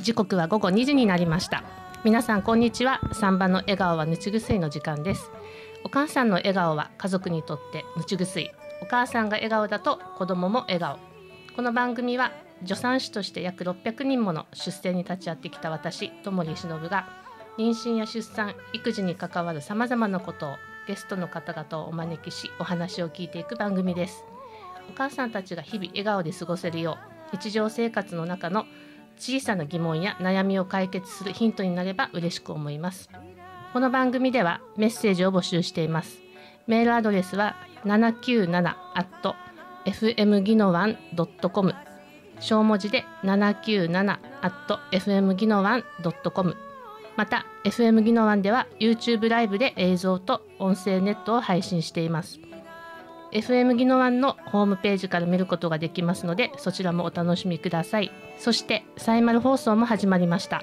時刻は午後2時になりました皆さんこんにちは3番の笑顔はぬちぐすいの時間ですお母さんの笑顔は家族にとってぬちぐすいお母さんが笑顔だと子供も笑顔この番組は助産師として約600人もの出生に立ち会ってきた私友利忍が妊娠や出産育児に関わるさまざまなことをゲストの方々をお招きしお話を聞いていく番組ですお母さんたちが日々笑顔で過ごせるよう日常生活の中の小さな疑問や悩みを解決するヒントになれば嬉しく思いますこの番組ではメッセージを募集していますメールアドレスは797 FM 技能ワン .com 小文字で797 at FM 技能ワン .com また FM 技能ワンでは YouTube ライブで映像と音声ネットを配信しています FM 技能ワンのホームページから見ることができますのでそちらもお楽しみくださいそしてサイマル放送も始まりました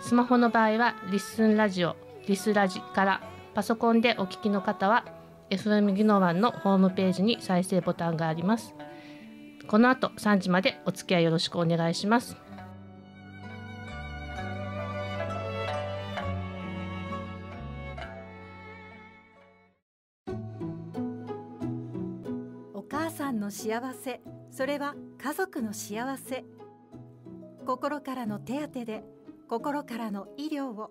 スマホの場合はリッスンラジオリスラジからパソコンでお聞きの方は FM ギノワンのホームページに再生ボタンがありますこの後3時までお付き合いよろしくお願いしますお母さんの幸せそれは家族の幸せ心からの手当で心からの医療を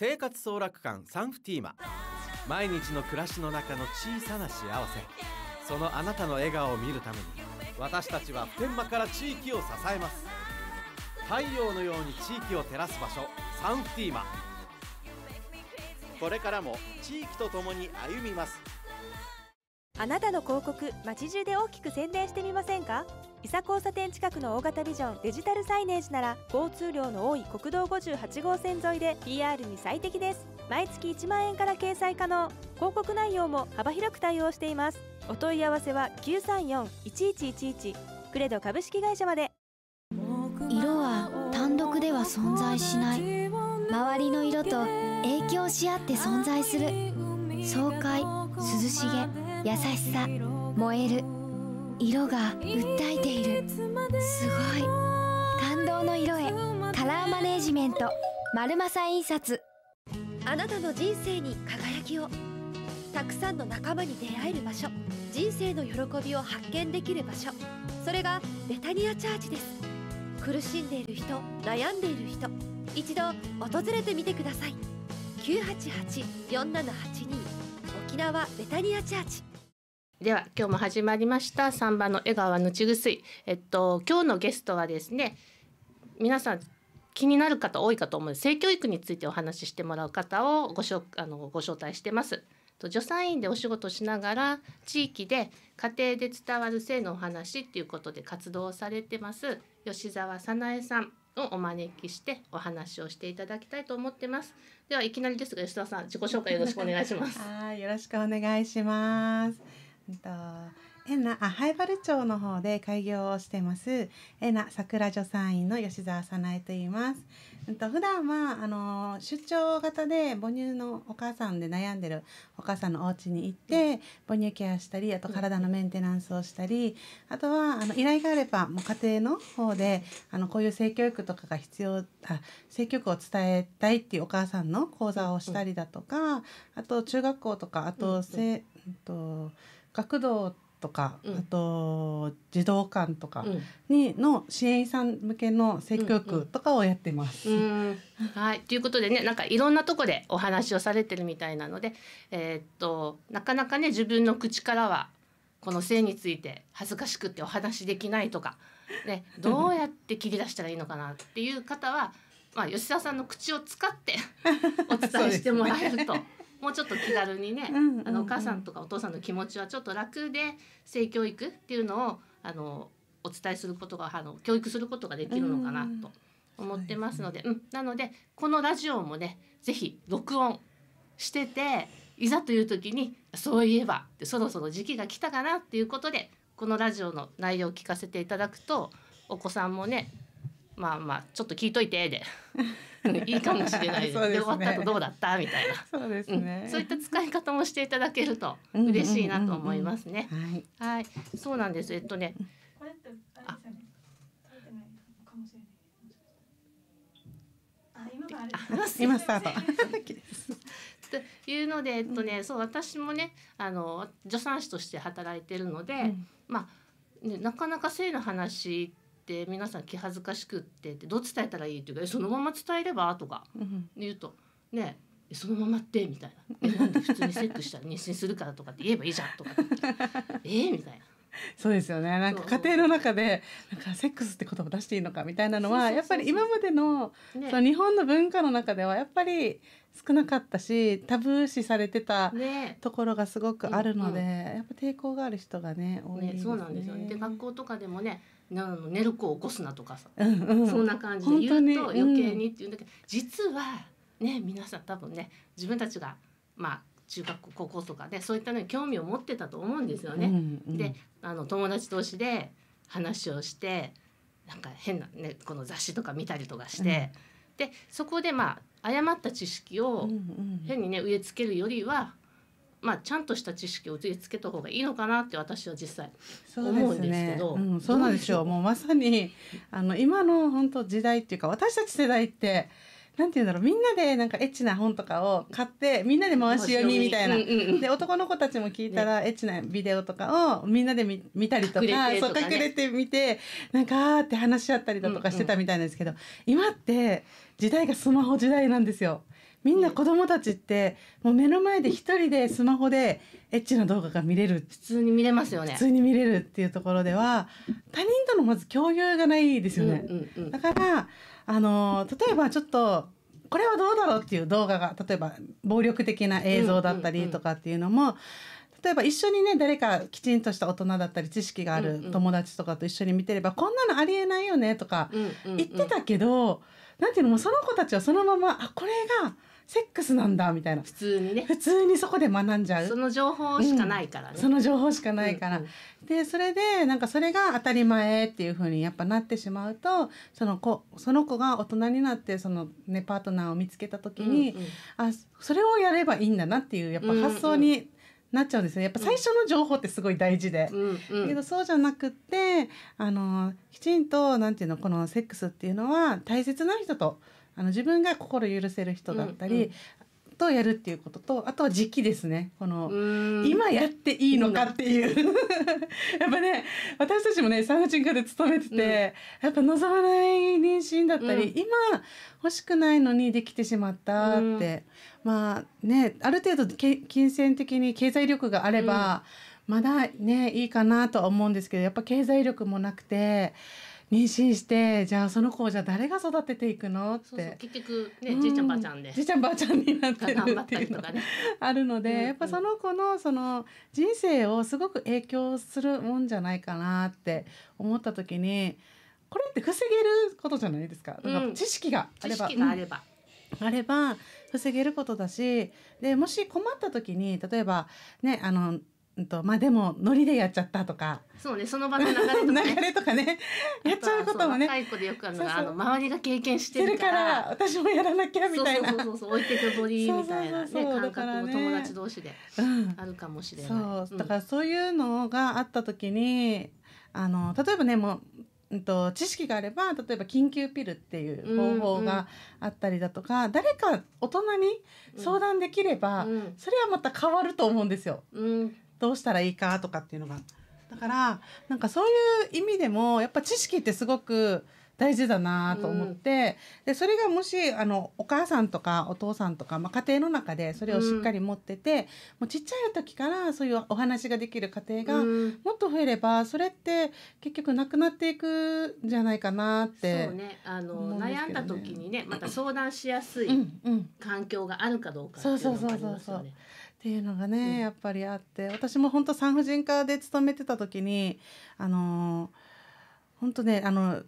生活総楽館サンフティーマ毎日の暮らしの中の小さな幸せそのあなたの笑顔を見るために私たちは普天間から地域を支えます太陽のように地域を照らす場所サンフティーマこれからも地域とともに歩みますあなたの広告街中で大きく宣伝してみませんか伊佐交差点近くの大型ビジョンデジタルサイネージなら交通量の多い国道58号線沿いで PR に最適です毎月1万円から掲載可能広告内容も幅広く対応していますお問い合わせは934-1111クレド株式会社まで色は単独では存在しない周りの色と影響し合って存在する爽快涼しげ優しさ燃える色が訴えているすごい感動の色へカラーマネージメント丸正印刷あなたの人生に輝きをたくさんの仲間に出会える場所人生の喜びを発見できる場所それがベタニアチャーチです苦しんでいる人悩んでいる人一度訪れてみてください988-4782沖縄ベタニアチャーチでは今日も始まりました3番の江川のちぐすいえっと今日のゲストはですね皆さん気になる方多いかと思う性教育についてお話ししてもらう方をご紹あのご招待してますと助産院でお仕事しながら地域で家庭で伝わる性のお話っていうことで活動されてます吉澤早苗さんをお招きしてお話をしていただきたいと思ってますではいきなりですが吉澤さん自己紹介よろしくお願いします はいよろしくお願いしますと変なあ灰原町の方で開業をしてますえな桜助産院の吉澤早苗と言います。うんと普段はあの出張型で母乳のお母さんで悩んでるお母さんのお家に行って母乳ケアしたりあと体のメンテナンスをしたりあとはあの依頼があればもう家庭の方であのこういう性教育とかが必要あ性教育を伝えたいっていうお母さんの講座をしたりだとかあと中学校とかあとせ、うんと学童とか、うん、あと児童館とかにの支援員さん向けの説教区とかをやってます。はいということでねなんかいろんなとこでお話をされてるみたいなので、えー、っとなかなかね自分の口からはこの性について恥ずかしくてお話できないとか、ね、どうやって切り出したらいいのかなっていう方は、まあ、吉田さんの口を使って お伝えしてもらえると。もうちょっと気軽にねあのお母さんとかお父さんの気持ちはちょっと楽で性教育っていうのをあのお伝えすることがあの教育することができるのかなと思ってますので、うん、なのでこのラジオもね是非録音してていざという時にそういえばそろそろ時期が来たかなっていうことでこのラジオの内容を聞かせていただくとお子さんもねまあまあちょっと聞いといてで いいかもしれないで,、終わった後どうだったみたいなそうですね、うん、そういった使い方もしていただけると嬉しいなと思いますね。はい、そうなんです。えっとね、これってあれですよね。かもあ今があ今スタート。というので、えっとね、そう私もねあの助産師として働いてるので、うん、まあ、ね、なかなか性の話って皆さん気恥ずかしくってってどう伝えたらいいっていうかそのまま伝えればとか言うと「ねそのままって」みたいな「なんで普通にセックスしたら妊娠するから」とかって言えばいいじゃんとかって「えー、みたいな。そうですよねなんか家庭の中でなんかセックスって言葉出していいのかみたいなのはやっぱり今までの,、その日本の文化の中ではやっぱり少なかったしタブー視されてたところがすごくあるので、やっぱ抵抗がある人がね多いですね、ね、そうなんですよねで学校とかでもねなの寝る子を起こすなとかさ、うんうん、そんな感じで言うと余計にっていうんだけど、ねうん、実はね皆さん多分ね自分たちがまあ中学高校とかでそういったのに興味を持ってたと思うんですよね。うんうん、であの友達同士で話をしてなんか変な、ね、この雑誌とか見たりとかして、うん、でそこでまあ誤った知識を変にね植え付けるよりはまあ、ちゃんとした知識を受けつけた方がいいのかなって私は実際思うんですけどそう、ねうん、そうなんですよもうまさにあの今の本当時代っていうか私たち世代ってなんて言うんだろうみんなでなんかエッチな本とかを買ってみんなで回し読みみたいな、で男の子たちも聞いたら、エッチなビデオとかをみんなで見見たりとか隠そう隠れてみてなんかあって話し合ったりだとかしてたみたいなんですけど、今って時代がスマホ時代なんですよ。みんな子供たちってもう目の前で一人でスマホでエッチな動画が見れる普通に見れますよね普通に見れるっていうところでは他人とのまず共有がないですよね、だからあの例えばちょっとこれはどうだろうっていう動画が例えば暴力的な映像だったりとかっていうのも、例えば一緒にね誰かきちんとした大人だったり知識がある友達とかと一緒に見てれば、こんなのありえないよねとか言ってたけど、なんていうのもその子たちはそのままあこれがセックスなんだみたいな普通にね普通にそこで学んじゃうその情報しかないからね、うん、その情報しかないから、うんうん、でそれでなんかそれが当たり前っていうふうにやっぱなってしまうとその子その子が大人になってその、ね、パートナーを見つけた時に、うんうん、あそれをやればいいんだなっていうやっぱ発想に、うんうんなっちゃうんですよやっぱ最初の情報ってすごい大事で、うんうん、けどそうじゃなくってあのきちんとなんていうのこのセックスっていうのは大切な人とあの自分が心許せる人だったり、うんうんとやるっていうこととあとは時期ですねこの今やっていいのかっていう やっぱね私たちもね産婦人科で勤めてて、うん、やっぱ望まない妊娠だったり、うん、今欲しくないのにできてしまったって、うん、まあねある程度金銭的に経済力があれば、まだねいいかなとは思うんですけどやっぱ経済力もなくて。妊娠してじゃあその子をじゃあ誰が育てていくのって結局ね、うん、じいちゃんばあちゃんでじいちゃんばあちゃんになってるっていうのが、ね、あるので、やっぱその子のその人生をすごく影響するもんじゃないかなって思った時にこれって防げることじゃないですか。か知識があれば、うん、知識があれば、あれば防げることだしでもし困った時に例えばねあのうんとまあでもノリでやっちゃったとかそうねその場の流れとかね 流れとかねやっちゃうこともね若い子でよくあるのがあの周りが経験してるから私もやらなきゃみたいなそうそうそう置いてくぼりみたいな、ね、感覚も友達同士であるかもしれない、うん、そうだからそういうのがあった時にあの例えばねもううんと、知識があれば例えば緊急ピルっていう方法があったりだとか、うんうん、誰か大人に相談できれば、うん、それはまた変わると思うんですよ。うん、どうしたらいいかとかっていうのがだからなんかそういう意味でもやっぱ知識ってすごく大事だなと思って、うん、でそれがもしあのお母さんとかお父さんとか、まあ、家庭の中でそれをしっかり持ってて、うん、もうちっちゃい時からそういうお話ができる家庭がもっと増えれば、それって結局なくなっていくんじゃないかなってそうね、あの悩んだ時にねまた相談しやすい環境があるかどうかっていうのがありますよね。そうそうそうそうっていうのがね、うん、やっぱりあって私も本当産婦人科で勤めてた時にあの本当ねあの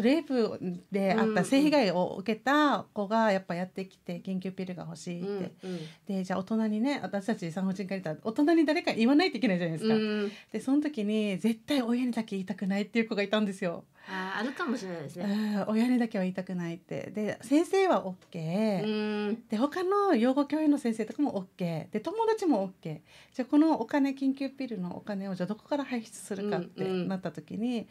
レイプであった性被害を受けた子がやっぱやってきて研究ピルが欲しいって、うんうん、でじゃあ大人にね私たち産婦人科にいたら大人に誰か言わないといけないじゃないですか、うん、でその時に絶対親にだけ言いたくないっていう子がいたんですよ。ああるかもしれないですね。親にだけは言いたくないってで先生は OK で他の養護教員の先生とかも OK で友達も OK じゃあこのお金緊急ピルのお金をじゃあどこから排出するかってなった時に。うんうん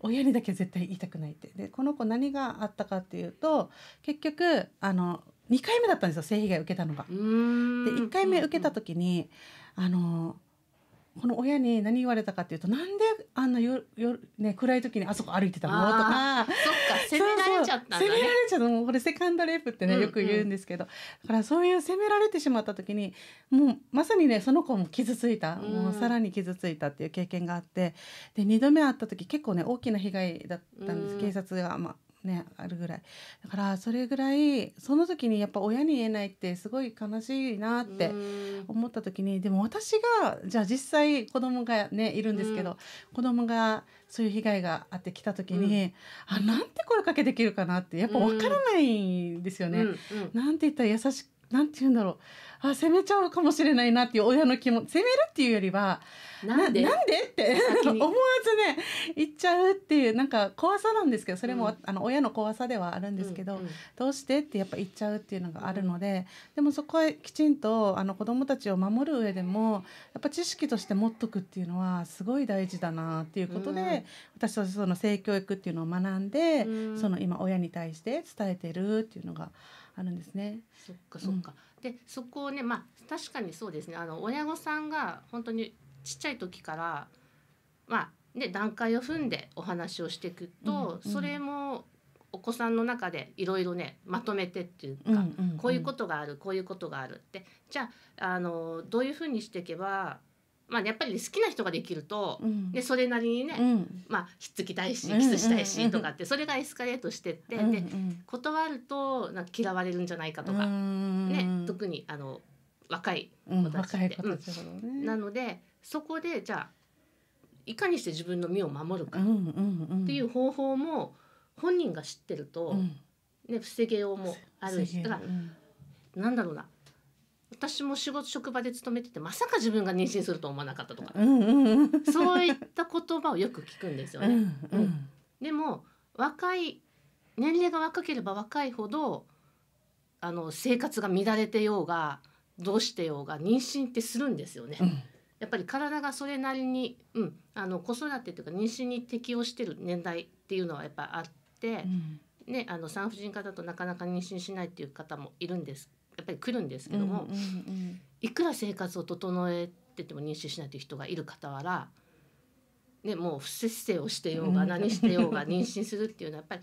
親にだけは絶対言いたくないってでこの子何があったかっていうと結局あの2回目だったんですよ性被害受けたのが。で1回目受けた時に、あのこの親に何言われたかっていうとなんであんなよよ、ね、暗い時にあそこ歩いてたのとか責められちゃったんだ、ね、責められちゃったもうこれセカンドレイプってねよく言うんですけど、うんうん、だからそういう責められてしまった時にもうまさにねその子も傷ついた、うん、もうさらに傷ついたっていう経験があってで2度目会った時結構ね大きな被害だったんです、うん、警察が、まあ、ねあるぐらいだからそれぐらいその時にやっぱ親に言えないってすごい悲しいなって思った時にでも私がじゃあ実際子供がねいるんですけど、うん、子供がそういう被害があってきた時に、うん、あなんて声かけできるかなってやっぱ分からないんですよね。うんうん、なんて言ったら優しなんて言うんだろうあ責めちゃうかもしれないなっていう親の気も責めるっていうよりはなんでなんでって 思わずね言っちゃうっていうなんか怖さなんですけどそれも、うん、あの親の怖さではあるんですけど、うんうん、どうしてってやっぱ言っちゃうっていうのがあるので、でもそこへきちんとあの子どもたちを守る上でもやっぱ知識として持っとくっていうのはすごい大事だなっていうことで、私はその性教育っていうのを学んで、その今親に対して伝えてるっていうのが。あるんですね。そっかそっか。うん、でそこをねまあ確かにそうですねあの親御さんが本当にちっちゃい時からまあね段階を踏んでお話をしていくと、うんうん、それもお子さんの中でいろいろねまとめてっていうか、うんうんうん、こういうことがあるこういうことがあるってじゃああのどういうふうにしていけばまあ、やっぱり、好きな人ができると、うん、でそれなりにね、うん、まあ、ひっつきたいしキスしたいしとかって、それがエスカレートしてって、うんうん、で断るとなんか嫌われるんじゃないかとか、ね、特にあの若い子たちって。ね、なのでそこでじゃあいかにして自分の身を守るかっていう方法も本人が知ってると、ね、防げようもあるしだから、なんだろうな私も仕事職場で勤めててまさか自分が妊娠すると思わなかったとか、うんうん、そういった言葉をよく聞くんですよね。うんうんうん、でも若い年齢が若ければ若いほどあの生活が乱れてようがどうしてようが妊娠ってするんですよね。うん、やっぱり体がそれなりに、うん、あの子育てというか妊娠に適応してる年代っていうのはやっぱあって、うん、ね、あの産婦人科だとなかなか妊娠しないっていう方もいるんですやっぱり来るんですけども、いくら生活を整えてても妊娠しないという人がいる傍ら、ね、もう不摂生をしてようが何してようが 妊娠するっていうのはやっぱり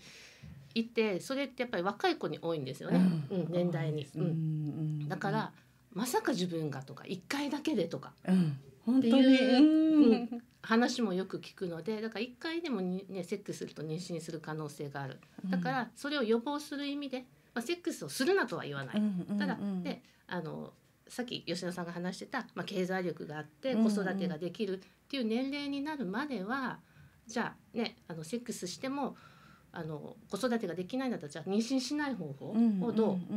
いてそれってやっぱり若い子に多いんですよね、うん、年代に、うんだからまさか自分がとか一回だけでとか、うん、本当に、うん、話もよく聞くのでだから一回でもね、セックスすると妊娠する可能性があるだからそれを予防する意味でまあ、セックスをするなとは言わない、ただであのさっき吉野さんが話してた、まあ、経済力があって子育てができるっていう年齢になるまでは、うんうん、じゃあねあのセックスしてもあの子育てができないんだったらじゃあ妊娠しない方法をどう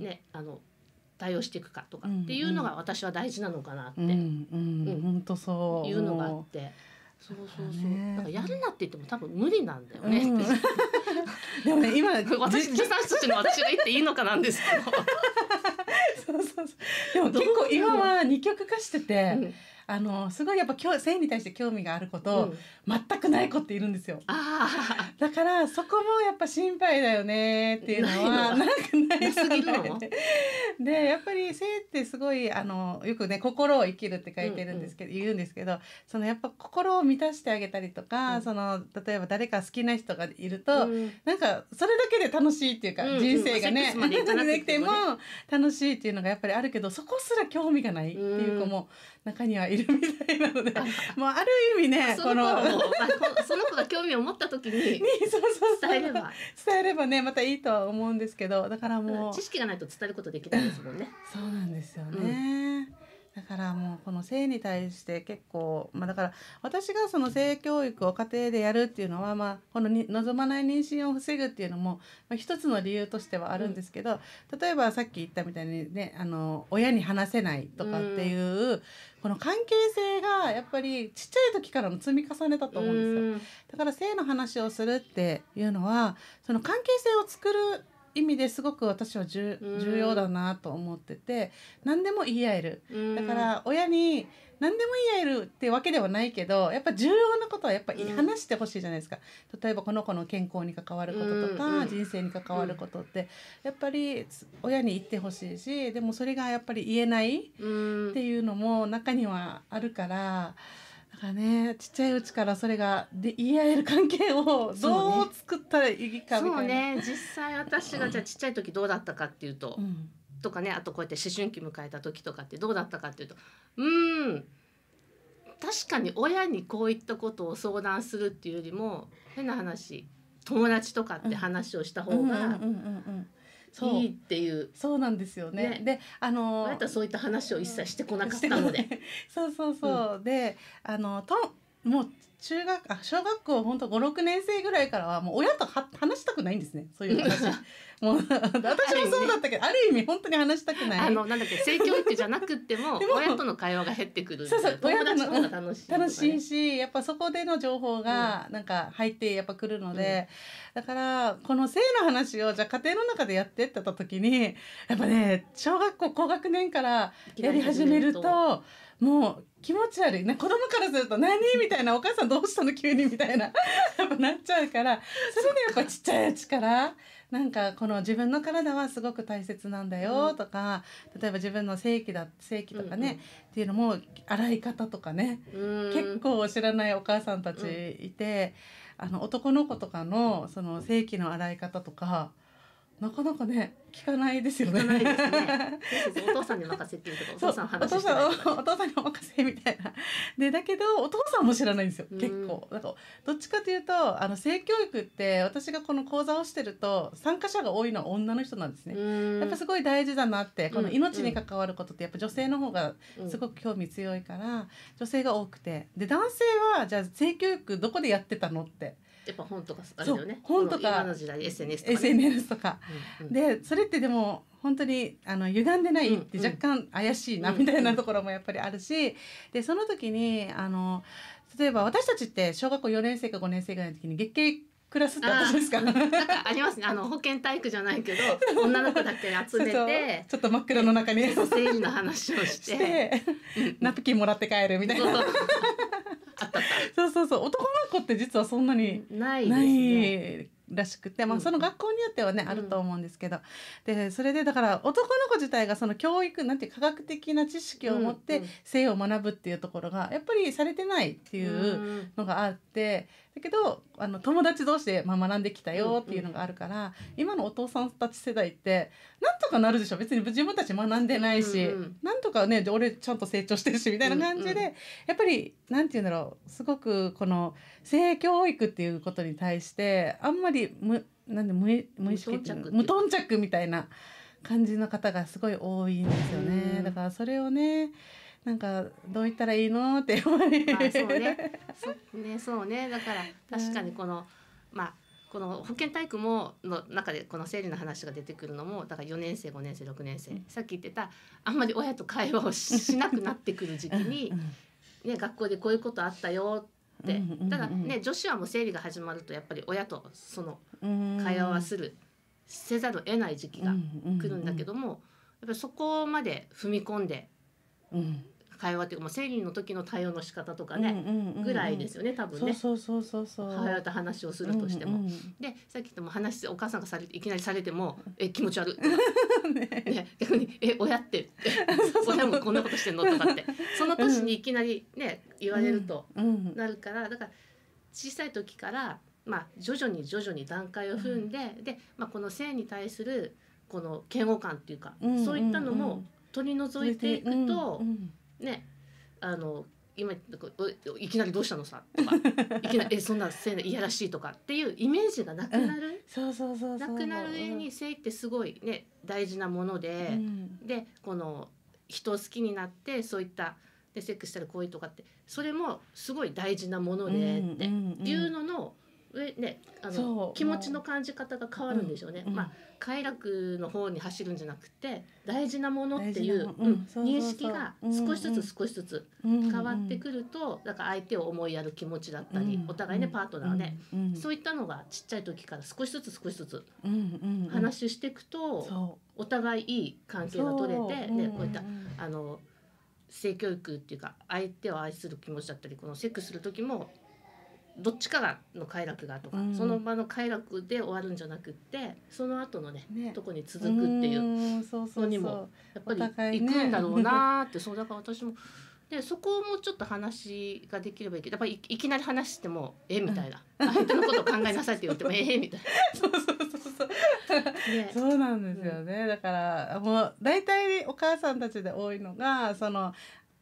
ねあの対応していくかとかっていうのが私は大事なのかなって、うんうんうん、本当そういうのがあって。そうそうそう。だからやるなって言っても多分無理なんだよね。うん、でも、ね、今私自産しての私が言っていいのかなんですけど。そうそうそう。でも結構今は二曲化してて。うんあのすごいやっぱ性に対して興味がある子と、うん、全くない子っているんですよ。だからそこもやっぱ心配だよねっていうのはなんかないすでやっぱり性ってすごいあのよくね心を生きるって書いてるんですけど、うんうん、言うんですけどそのやっぱ心を満たしてあげたりとか、うん、その例えば誰か好きな人がいると、うん、なんかそれだけで楽しいっていうか、うんうん、人生がね、うん、まあ、で きても楽しいっていうのがやっぱりあるけどそこすら興味がないっていう子も、うん中にはいるみたいなのでもうある意味ねこの その子が興味を持った時にそ そうう伝えれば伝えればねまたいいとは思うんですけどだからもう知識がないと伝えることできないですもんね そうなんですよね、うんだからもうこの性に対して結構、まあ、だから私がその性教育を家庭でやるっていうのは、まあ、このに望まない妊娠を防ぐっていうのも、まあ、一つの理由としてはあるんですけど、うん、例えばさっき言ったみたいにねあの親に話せないとかっていう、うん、この関係性がやっぱりちっちゃい時からの積み重ねだと思うんですよ。だから性の話をするっていうのはその関係性を作る意味ですごく私は重要だなと思ってて、何でも言い合える、だから親に何でも言い合えるってわけではないけどやっぱ重要なことはやっぱ話してほしいじゃないですか、例えばこの子の健康に関わることとか、人生に関わることってやっぱり親に言ってほしいしでもそれがやっぱり言えないっていうのも中にはあるから。だからねちっちゃいうちからそれがで言い合える関係をどう作ったらいいかみたいな。そうね、ね、実際私がじゃちっちゃい時どうだったかっていうと、うん、とかねあとこうやって思春期迎えた時とかってどうだったかっていうとうん確かに親にこういったことを相談するっていうよりも変な話友達とかって話をした方がいいっていうそうなんですよね。ねであのあなたそういった話を一切してこなかったので。そうそうそう、であのともう中学あ小学校本当五56年生ぐらいからはもう親とは話したくないんですねそういう話 もう私もそうだったけどある意味本当に話したくないあのなんだっけ性教育じゃなくても親との会話が減ってくるそうそう友達の方が楽しい、ね、楽しいしやっぱそこでの情報がなんか入ってやっぱくるので、うん、だからこの性の話をじゃあ家庭の中でやってってた時にやっぱね小学校高学年からやり始めるともう気持ち悪いね、子供からすると「何?」みたいな「お母さんどうしたの急に」みたいな やっぱなっちゃうからそれでやっぱちっちゃいうちからなんかこの自分の体はすごく大切なんだよとか、うん、例えば自分の性器だ性器とかね、うんうん、っていうのも洗い方とかね、結構知らないお母さんたちいて、うん、あの男の子とかのその性器の洗い方とか。なかなかね聞かないですよね。ね お父さんに任せっていうとお父さん話してない、ね、お父さんにお任せみたいな。でだけどお父さんも知らないんですよ。結構なんどっちかというとあの性教育って私がこの講座をしてると参加者が多いのは女の人なんですね。やっぱすごい大事だなってこの命に関わることってやっぱ女性の方がすごく興味強いから、女性が多くてで男性はじゃあ性教育どこでやってたのって。やっぱ本とかあれだよね本とか SNS とか、ね、SNS とか、うんうん、でそれってでも本当にあの歪んでないって若干怪しいなみたいなところもやっぱりあるし、でその時にあの例えば私たちって小学校4年生か5年生ぐらいの時に月経クラスってあですか。かありますね。あの保健体育じゃないけど、女の子だけ集めて、ちょっと真っ黒の中に生理の話をして、してナプキンもらって帰るみたいな。そうそう そう男の校って実はそんなにないらしくて、まあ、その学校によってはね、うん、あると思うんですけどでそれでだから男の子自体がその教育なんて科学的な知識を持って性を学ぶっていうところがやっぱりされてないっていうのがあって、だけどあの友達同士で、まあ、学んできたよっていうのがあるから、うんうん、今のお父さんたち世代ってなんとかなるでしょ別に自分たち学んでないし、うんうん、なんとかね俺ちゃんと成長してるしみたいな感じで、うんうん、やっぱりなんて言うんだろうすごくこの性教育っていうことに対してあんまり無なんで無無意識無頓着みたいな感じの方がすごい多いんですよね。だからそれをねなんかどう言ったらいいのって思い、そうねそうねそうねだから確かにこの、まあこの保健体育もの中でこの生理の話が出てくるのもだから4年生5年生6年生、うん、さっき言ってたあんまり親と会話をしなくなってくる時期にうん、ね、学校でこういうことあったよって、うんうんうん、ただね女子はもう生理が始まるとやっぱり親とその会話はするせざるを得ない時期が来るんだけども、やっぱりそこまで踏み込んで。うん会話っていうかもう生理の時の対応の仕方とかね、うんうんうんぐらいですよね多分ねそうそうそうそう母親と話をするとしても、うんうん、でさっき言ったも話お母さんがされいきなりされても「え気持ち悪い 」ねね逆に「え親って 親もこんなことしてんの?」とかってその年にいきなりね言われるとなるから、だから小さい時からまあ、徐々に徐々に段階を踏んで、うん、で、まあ、この性に対するこの嫌悪感っていうか、うんうんうん、そういったのも取り除いていくと、うんうん、ねあの今いきなり「どうしたのさ」とか「いきなり えそんなせいやらしい」とかっていうイメージがなくなる、そうそうそうなくなる上に性ってすごいね大事なもので、うん、でこの人を好きになってそういったでセックスしたら恋とかってそれもすごい大事なものでっていうのの、ねあの気持ちの感じ方が変わるんでしょうね、うん、まあ、快楽の方に走るんじゃなくて大事なものっていう認識が少しずつ少しずつ変わってくると、だから相手を思いやる気持ちだったり、お互いねパートナーね、そういったのがちっちゃい時から少しずつ少しずつ話していくと、お互いいい関係が取れて、ねこういったあの性教育っていうか相手を愛する気持ちだったりこのセックスする時もどっちかがの快楽がとか、うん、その場の快楽で終わるんじゃなくってその後のね、ね、とこに続くっていうのにもやっぱり行くんだろうなって、ね、そうだから私もでそこもちょっと話ができればいいけどやっぱりいきなり話してもえみたいな、相手のことを考えなさいって言ってもえみたいな。そうそうそうそうね、そうなんですよね、うん、だからもう大体お母さんたちで多いのがその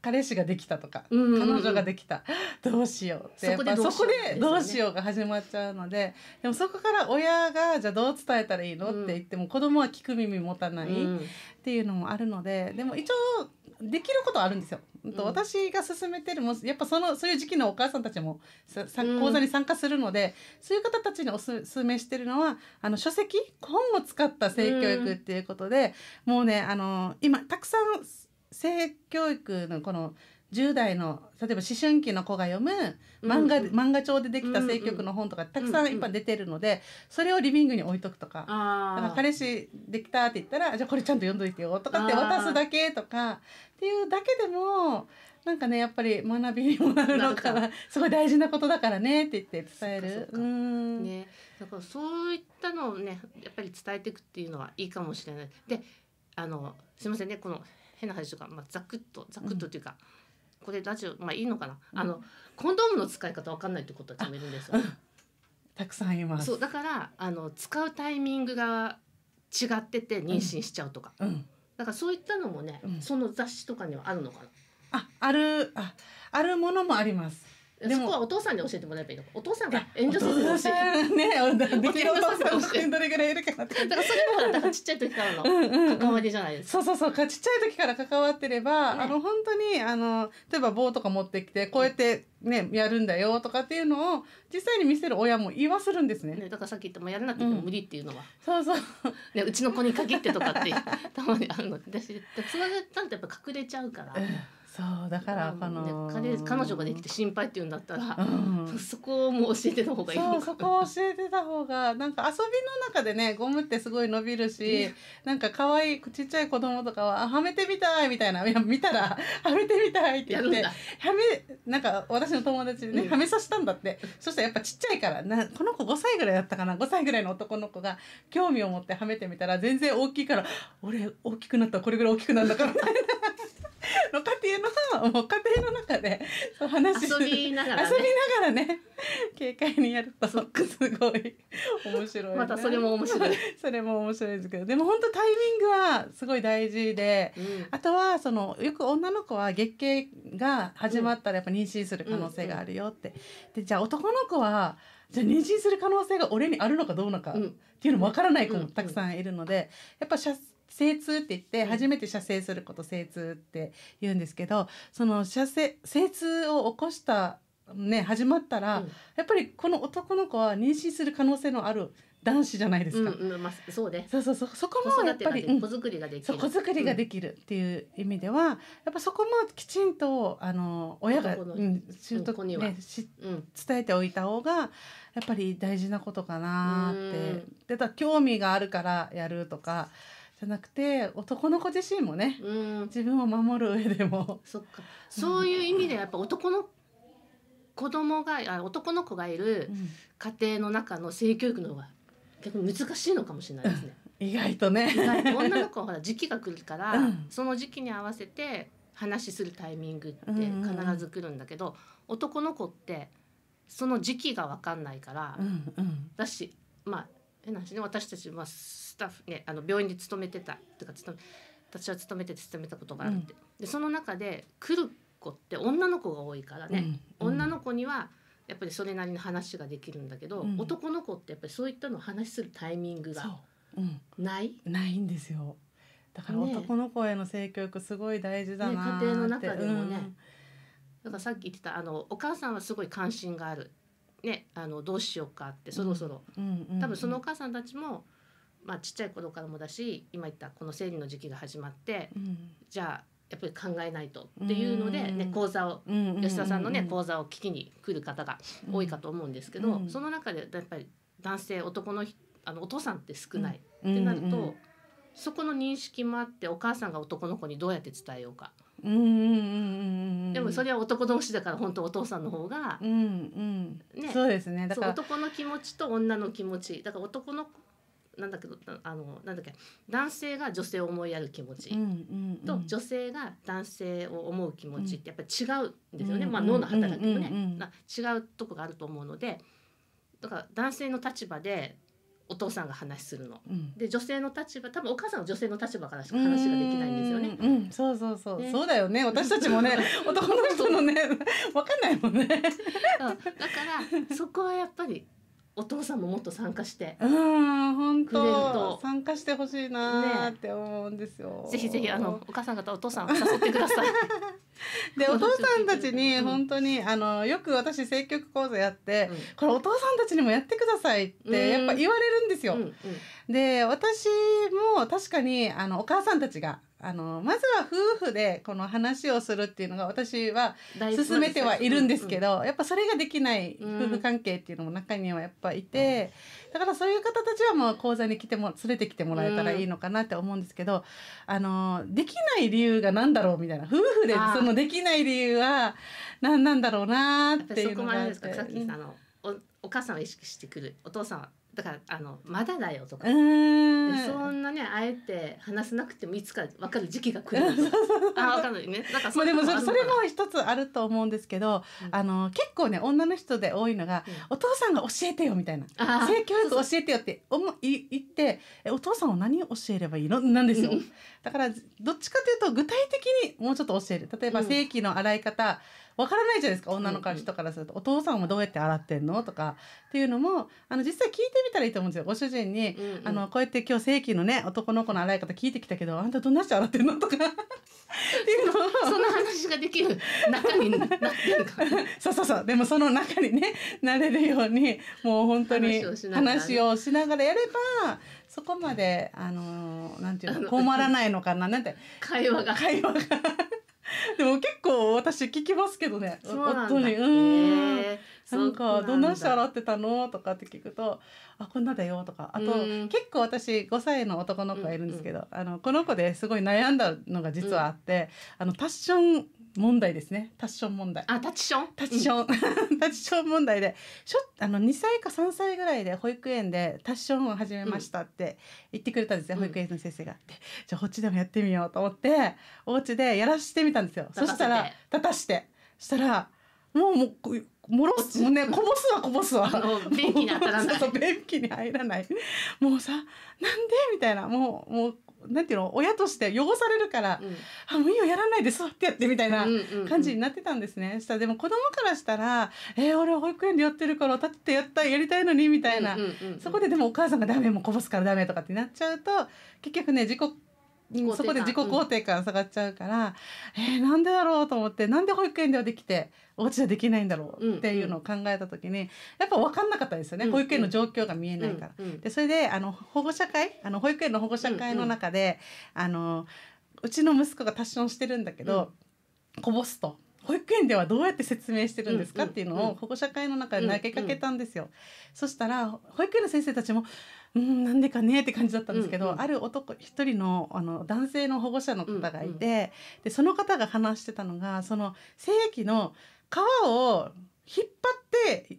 彼氏ができたとか、彼女ができた どうしようってやっぱそこでどうしようが始まっちゃうのででもそこから親がじゃあどう伝えたらいいのって言っても子供は聞く耳持たないっていうのもあるのででも一応できることはあるんですよ。と私が勧めてるもやっぱそのそういう時期のお母さんたちもさ講座に参加するので、そういう方たちにおすすめしてるのはあの書籍本を使った性教育っていうことで、もうねあの今たくさん性教育のこの10代の例えば思春期の子が読む漫画,、漫画帳でできた性育の本とかたくさんいっぱい出てるので、それをリビングに置いとくとかか彼氏できたって言ったらじゃあこれちゃんと読んどいてよとかって渡すだけとかっていうだけでもなんかねやっぱり学びにもなるのかなすごい大事なことだからねって言って伝える。うんね、だからそういったのをねやっぱり伝えていくっていうのはいいかもしれない。であのすいませんねこの変な話とか、まあ、ざくっとざくっとっていうか、これラジオまあいいのかな、あのコンドームの使い方わかんないってことは決めるんですよ。たくさんいます。そうだからあの使うタイミングが違ってて妊娠しちゃうとか、うん、だからそういったのもね、うん、その雑誌とかにはあるのかな。ああるああるものもあります。そこはお父さんに教えてもらえばいいのか。お父さんが援助するねできるお父さん教どれぐらいいるかなってだからそれもだからちっちゃい時からの関わりじゃないですか、うんうんうん、そうそうそうちっちゃい時から関わってれば、ね、あの本当にあの例えば棒とか持ってきてこうやってね、やるんだよとかっていうのを実際に見せる親も言わするんですね、ね、だからさっき言ったもやらなくても無理っていうのは、うん、そうそう、ね、うちの子に限ってとかって たまにあるの私それなんてやっぱ隠れちゃうから。そうだからあの、ね、彼女ができて心配っていうんだったら、うん、そこをもう教えてた方がいいそうそこを教えてた方がなんか遊びの中でねゴムってすごい伸びるし、なんか可愛いちっちゃい子供とかは「はめてみたい」みたいな「いや見たら はめてみたい」って言ってはめなんか私の友達にね、うん、はめさせたんだってそしたらやっぱちっちゃいからなこの子5歳ぐらいだったかな5歳ぐらいの男の子が興味を持ってはめてみたら全然大きいから「俺大きくなったこれぐらい大きくなるんだから」みたいな。の 家庭のもう家庭の中でそう話遊びながら、ね、遊びながらね軽快にやるとすごい面白い、ね、またそれも面白い それも面白いですけどでも本当タイミングはすごい大事で、うん、あとはそのよく女の子は月経が始まったらやっぱ妊娠する可能性があるよって、でじゃあ男の子はじゃあ妊娠する可能性が俺にあるのかどうなのかっていうのも分からない子もたくさんいるのでやっぱ精通って言って初めて射精すること精通って言うんですけどその射精精通を起こしたね始まったら、うん、やっぱりこの男の子は妊娠する可能性のある男子じゃないですか。うんうんまあ、そうね。そうそうそうそこもやっぱり子作りができる、うん、子作りができるっていう意味では、やっぱそこもきちんとあの親が習得、ね、ねし、うん、伝えておいた方がやっぱり大事なことかなって。でだ興味があるからやるとか。じゃなくて男の子自身もね、うん、自分を守る上でもそっかそういう意味でやっぱ男の子供があ男の子がいる家庭の中の性教育の方が逆に難しいのかもしれないですね。意外とね女の子はほら時期が来るから、うん、その時期に合わせて話するタイミングって必ず来るんだけど、うんうん、男の子ってその時期が分かんないから、うんうん、だしまあえな話ね私たち、はスタッフねあの病院で勤めてたとか勤め私は勤めてて勤めたことがあるって、うん、でその中で来る子って女の子が多いからね、うん、女の子にはやっぱりそれなりの話ができるんだけど、うん、男の子ってやっぱりそういったのを話するタイミングがない、ないんですよだから男の子への性教育すごい大事だな、ねね、家庭の中でもね、だからさっき言ってたあのお母さんはすごい関心があるね、あのどうしようかってそろそろ、多分そのお母さんたちも、まあ、ちっちゃい頃からもだし今言ったこの生理の時期が始まって、うん、じゃあやっぱり考えないとっていうのでね、うん、講座を、うんうん、吉田さんの、ね、講座を聞きに来る方が多いかと思うんですけど、その中でやっぱり男性男のあのお父さんって少ないってなると、そこの認識もあってお母さんが男の子にどうやって伝えようかでもそれは男同士だから本当お父さんの方が、うんうんね、そうですねだから男の気持ちと女の気持ちだから男のなんだけどあのなんだっけ男性が女性を思いやる気持ちと女性が男性を思う気持ちってやっぱり違うんですよね、まあ、脳の働きもね、違うとこがあると思うのでだから男性の立場でお父さんが話するの、うん、で女性の立場多分お母さんは女性の立場からしか話ができないんですよね。うん、そうそうそう、ね、そうだよね私たちもね 男の人のね分かんないもんね。だからそこはやっぱりお父さんももっと参加してうん本当参加してほしいなって思うんですよ、ね、ぜひぜひあのお母さん方お父さん誘ってください でお父さんたちに本当に、うん、あのよく私積極講座やって、うん、これお父さんたちにもやってくださいってやっぱ言われるんですよ、うんうん、で私も確かにあのお母さんたちがあのまずは夫婦でこの話をするっていうのが私は進めてはいるんですけど、やっぱそれができない夫婦関係っていうのも中にはやっぱいて、だからそういう方たちはもう講座に来ても連れてきてもらえたらいいのかなって思うんですけど、あのできない理由が何だろうみたいな夫婦でそのできない理由は何なんだろうなっていうのがあって。お母さんは意識してくるお父さんはだからあのまだだよとかそんなねあえて話さなくてもいつか分かる時期が来るあ分かんないねなんかそでもそれそれも一つあると思うんですけど、うん、あの結構ね女の人で多いのが、うん、お父さんが教えてよみたいな性教育教えてよっておもい言ってお父さんは何を教えればいいのなんですよ、だからどっちかというと具体的にもうちょっと教える例えば性器の洗い方、わからないじゃないですか女の人からすると、お父さんはどうやって洗ってんのとかっていうのもあの実際聞いてみたらいいと思うんですよご主人に、うんうん、あのこうやって今日正規のね男の子の洗い方聞いてきたけどあんたどんな人洗ってんのとかっていうのそんな話ができる中になってるか そうそうそうでもその中にねなれるようにもう本当に話をしながらやればそこまであのなんていうの困らないのかななんて会話が会話が でも結構私聞きますけどねんとに「うんなんかどんな人洗ってたの?」とかって聞くと「あこんなだよ」とかあと、結構私5歳の男の子がいるんですけど、あのこの子ですごい悩んだのが実はあって、あのパッション問題ですねタッション問題あタッションタッション、うん、タ ッション問題でしょあの二歳か三歳ぐらいで保育園でタッションを始めましたって言ってくれたんですよ、うん、保育園の先生が。じゃあこっちでもやってみようと思ってお家でやらしてみたんですよ。そしたら立たしてしたらもうもうもろすもうねこぼすわこぼすわ便器に当たらない そう便器に入らないもうさなんでみたいなもうもうなんていうの親として汚されるから、うん、あもういいよやらないで座ってやってみたいな感じになってたんですね。うんうん、したらでも子供からしたら「えー、俺保育園でやってるから立ってやったやりたいのに」みたいな、そこででもお母さんが「ダメもうこぼすからダメ」とかってなっちゃうと結局ね自己うん、そこで自己肯定感下がっちゃうから、うん、えー、なんでだろうと思ってなんで保育園ではできてお家ではできないんだろうっていうのを考えた時に、やっぱ分かんなかったですよね、保育園の状況が見えないから。でそれであの保護者会あの保育園の保護者会の中で、あのうちの息子が達成してるんだけど、こぼすと。保育園ではどうやって説明してるんですかっていうのを保護者会の中で投げかけたんですよ。そしたら保育園の先生たちも「うんなんでかねって感じだったんですけど、うんうん、ある男一人のあの男性の保護者の方がいて、うんうん、でその方が話してたのがその性器の皮を引っ張って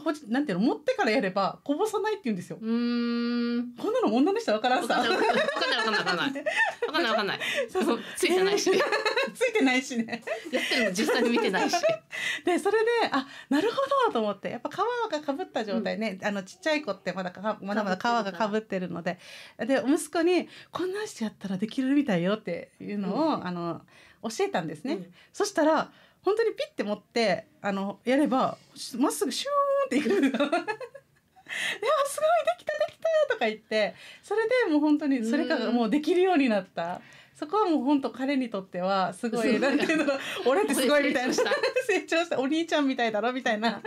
ほじなんていうの持ってからやればこぼさないって言うんですよ。うんこんなの女の人わからんさ。わかんないわかんないわかんないわかんないわかんない。そうそうついてないし。ついてないしね。やってるの実際に見てないし。でそれであなるほどと思ってやっぱ皮がかぶった状態ね、うん、あのちっちゃい子ってまだかまだまだ皮がかぶってるのでで息子にこんな人やったらできるみたいよっていうのを、うん、あの教えたんですね。うん、そしたら本当にピッて持ってあのやればまっすぐシュっていくいやすごいできたできたとか言ってそれでもう本当にそれからもうできるようになった。そこはもう本当彼にとってはすごい何ていうの俺ってすごいみたいな 成長したお兄ちゃんみたいだろみたいな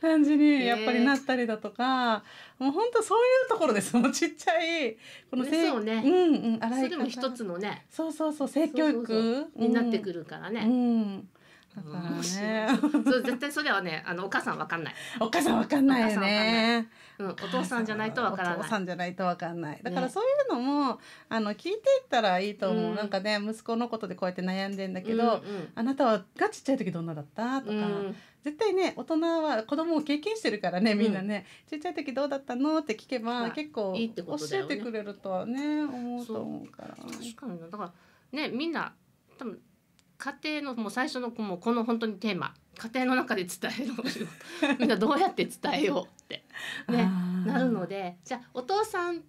感じにやっぱりなったりだとか、えー、もう本当そういうところですもうちっちゃいこの性ねうんうん洗いそれも一つのねそうそうそう性教育になってくるからね、うん、うんだかね。そう絶対それはねあのお母さんわかんない。お母さんわかんないよね。おうんお父さんじゃないとわからない。お父さんじゃないとわかんない。だからそういうのも、あの聞いていったらいいと思う。うん、なんかね息子のことでこうやって悩んでんだけど、うんうん、あなたはがちっちゃい時どんなだったとか。うん絶対ね大人は子供を経験してるからねみんなね、うん、ちっちゃい時どうだったのって聞けば、まあ、結構教えてくれるとはね、思うと思うから。確かにだからねみんな多分家庭のもう最初の子もこの本当にテーマ家庭の中で伝えるみんなどうやって伝えようって、ね、なるのでじゃあお父さん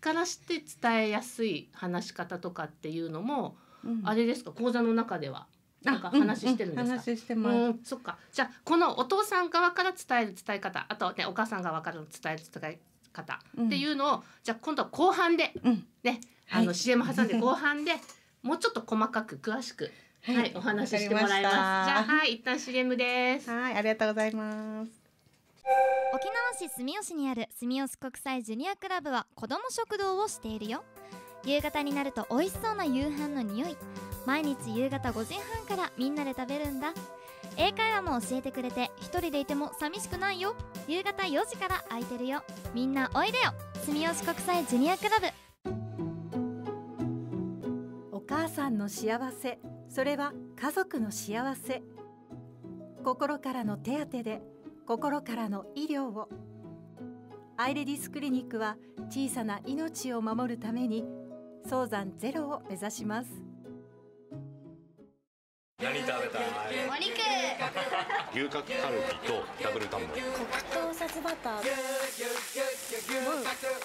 からして伝えやすい話し方とかっていうのも、うん、あれですか講座の中ではなんか話してるんですか、うんうん、話してます、うん、そっかじゃあこのお父さん側から伝える伝え方あと、ね、お母さん側から伝える伝え方っていうのを、じゃあ今度は後半で、ね、あの CM 挟んで後半で、もうちょっと細かく詳しくはい、お話ししてもらいます。じゃあはい一旦 CM です。はいありがとうございます。沖縄市住吉にある住吉国際ジュニアクラブは子ども食堂をしているよ夕方になると美味しそうな夕飯の匂い毎日夕方5時半からみんなで食べるんだ英会話も教えてくれて一人でいても寂しくないよ夕方4時から空いてるよみんなおいでよ住吉国際ジュニアクラブの幸せそれは家族の幸せ心からの手当で心からの医療をアイレディスクリニックは小さな命を守るために早産ゼロを目指します何食べたいお肉牛角カルビとダブルタンモ黒糖さつバター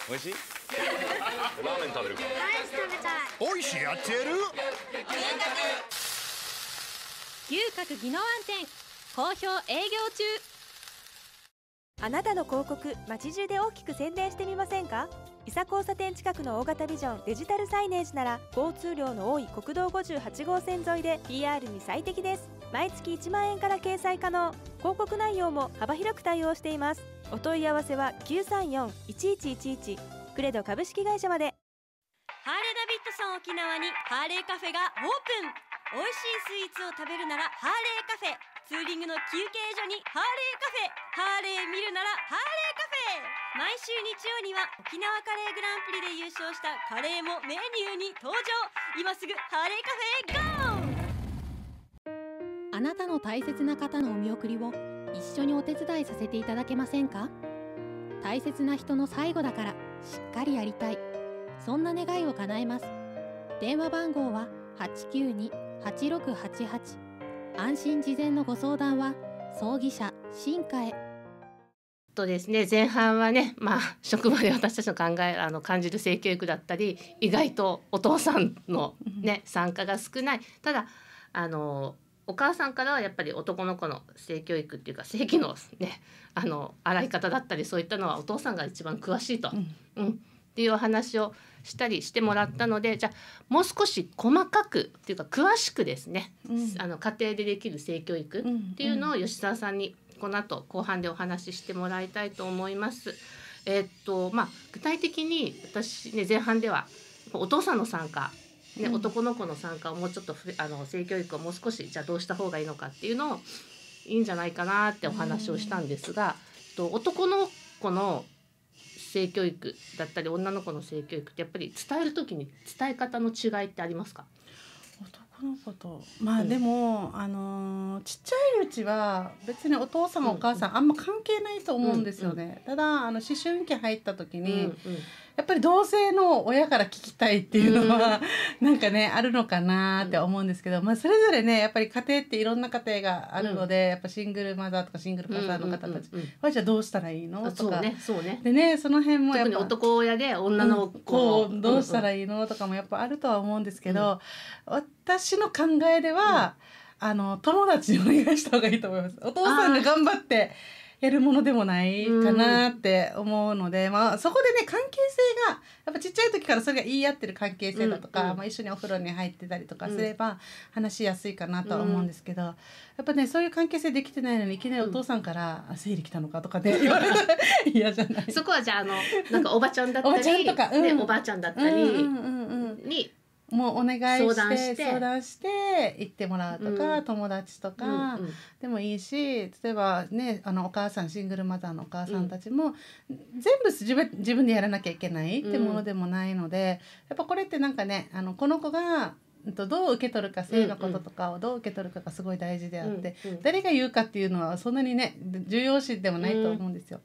美味しいラーメン食べるかライス食べたい美味しいやってる牛角技能案店好評営業中あなたの広告街中で大きく宣伝してみませんか伊佐交差点近くの大型ビジョンデジタルサイネージなら交通量の多い国道58号線沿いで PR に最適です毎月1万円から掲載可能広告内容も幅広く対応していますお問い合わせは934-1111クレド株式会社までハーレーダビッドソン沖縄にハーレーカフェがオープン美味しいスイーツを食べるならハーレーカフェツーリングの休憩所にハーレーカフェハーレー見るならハーレーカフェ毎週日曜には沖縄カレーグランプリで優勝したカレーもメニューに登場今すぐハレカフェ GO! あなたの大切な方のお見送りを一緒にお手伝いさせていただけませんか大切な人の最後だからしっかりやりたいそんな願いを叶えます電話番号は892-8688安心事前のご相談は葬儀社新家へとですね前半はね、まあ、職場で私たちの考えあの感じる性教育だったり意外とお父さんの、ね、参加が少ないただあのお母さんからはやっぱり男の子の性教育っていうか性器のねあの洗い方だったりそういったのはお父さんが一番詳しいと、うん、うん、っていうお話をしたりしてもらったのでじゃあもう少し細かくっていうか詳しくですね、うん、あの家庭でできる性教育っていうのを吉沢さんにこの後後半でお話ししてもらいたいと思います。えー、っとまあ、具体的に私、ね、前半ではお父さんの参加、ね、うん、男の子の参加をもうちょっとあの性教育をもう少しじゃあどうした方がいいのかっていうのをいいんじゃないかなってお話をしたんですが、うん、と男の子の性教育だったり女の子の性教育ってやっぱり伝える時に伝え方の違いってありますかこのことまあでも、あのちっちゃいうちは別にお父様お母さんあんま関係ないと思うんですよね、ただあの思春期入った時に、やっぱり同性の親から聞きたいっていうのは、うなんかねあるのかなって思うんですけど、まあ、それぞれねやっぱり家庭っていろんな家庭があるので、やっぱシングルマザーとかシングルパザーの方たちはじゃあどうしたらいいのとかそうねでねその辺もやっぱ男親で女の子、うどうしたらいいのとかもやっぱあるとは思うんですけど、私の考えでは、あの友達にお願いした方がいいと思います。お父さんが頑張って、やるものでもないかなって思うので、うん、まあ、そこでね関係性がやっぱちっちゃい時からそれが言い合ってる関係性だとか、うんまあ、一緒にお風呂に入ってたりとかすれば話しやすいかなとは思うんですけど、うん、やっぱねそういう関係性できてないのにいきなりお父さんから「生理来たのか?」とかね 言われたら嫌じゃないそこはじゃああのなんかおばちゃんだったりおばちゃんとか、うん、ね、おばあちゃんだったりに。もうお願いして相談して行ってもらうとか、うん、友達とかでもいいし、例えばねあのお母さんシングルマザーのお母さんたちも、全部自分自分でやらなきゃいけないってものでもないので、やっぱこれって何かねあのこの子がとどう受け取るか性のこととかをどう受け取るかがすごい大事であって、うんうん、誰が言うかっていうのはそんなにね重要視でもないと思うんですよ。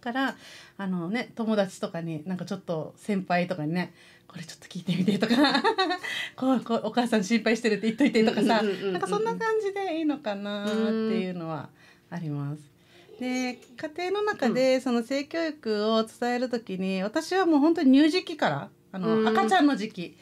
からあの、ね、友達とかになんかちょっと先輩とかにねこれちょっと聞いてみてとか こうこうお母さん心配してるって言っといてとかさ、なんかそんな感じでいいのかなっていうのはあります。で家庭の中でその性教育を伝える時に、私はもう本当に乳児期からあの赤ちゃんの時期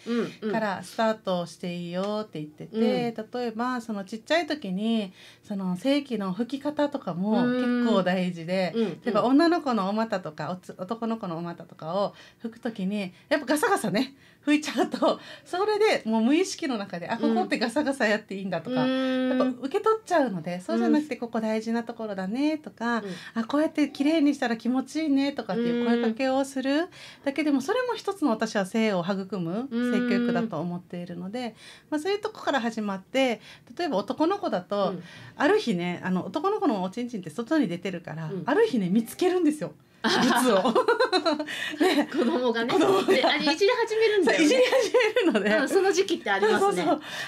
からスタートしていいよって言ってて、例えばそのちっちゃい時にその正規の拭き方とかも結構大事で、例えば女の子のお股とか男の子のお股とかを拭く時にやっぱガサガサね拭いちゃうと それでもう無意識の中であここってガサガサやっていいんだとか、やっぱ受け取っちゃうのでそうじゃなくてここ大事なところだねとか、あこうやって綺麗にしたら気持ちいいねとかっていう声かけをするだけでもそれも一つの私は性を育む性教育だと思っているので、まあ、そういうとこから始まって例えば男の子だと、ある日ねあの男の子のおちんちんって外に出てるから、ある日ね見つけるんですよ。物を ね子供がね子供あれいじり始めるんだよ、ね、いじり始めるので、ねその時期ってありますね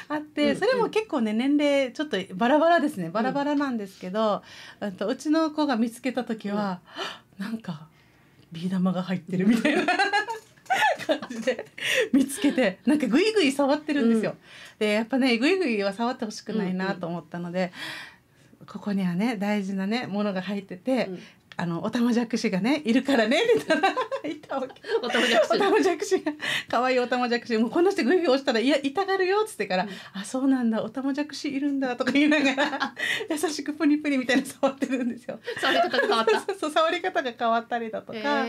あって、それも結構ね年齢ちょっとバラバラですねバラバラなんですけど、うん、とうちの子が見つけた時は、うん、なんかビー玉が入ってるみたいな。感じで見つけてなんかグイグイ触ってるんですよ。うん、でやっぱねグイグイは触ってほしくないなと思ったので、うんうん、ここにはね大事なねものが入ってて、うん、あのおたまじゃくしがねいるからね」ったいたおたまじゃくし」おたまじゃくしが可愛いおたまじゃくしもうこんなしてグイグイ押したらいや痛がるよっつってから「あそうなんだおたまじゃくしいるんだ」とか言いながら 優しくプニプニみたいな触ってるんですよ。触り方が変わった そう触り方が変わったりだとか、っ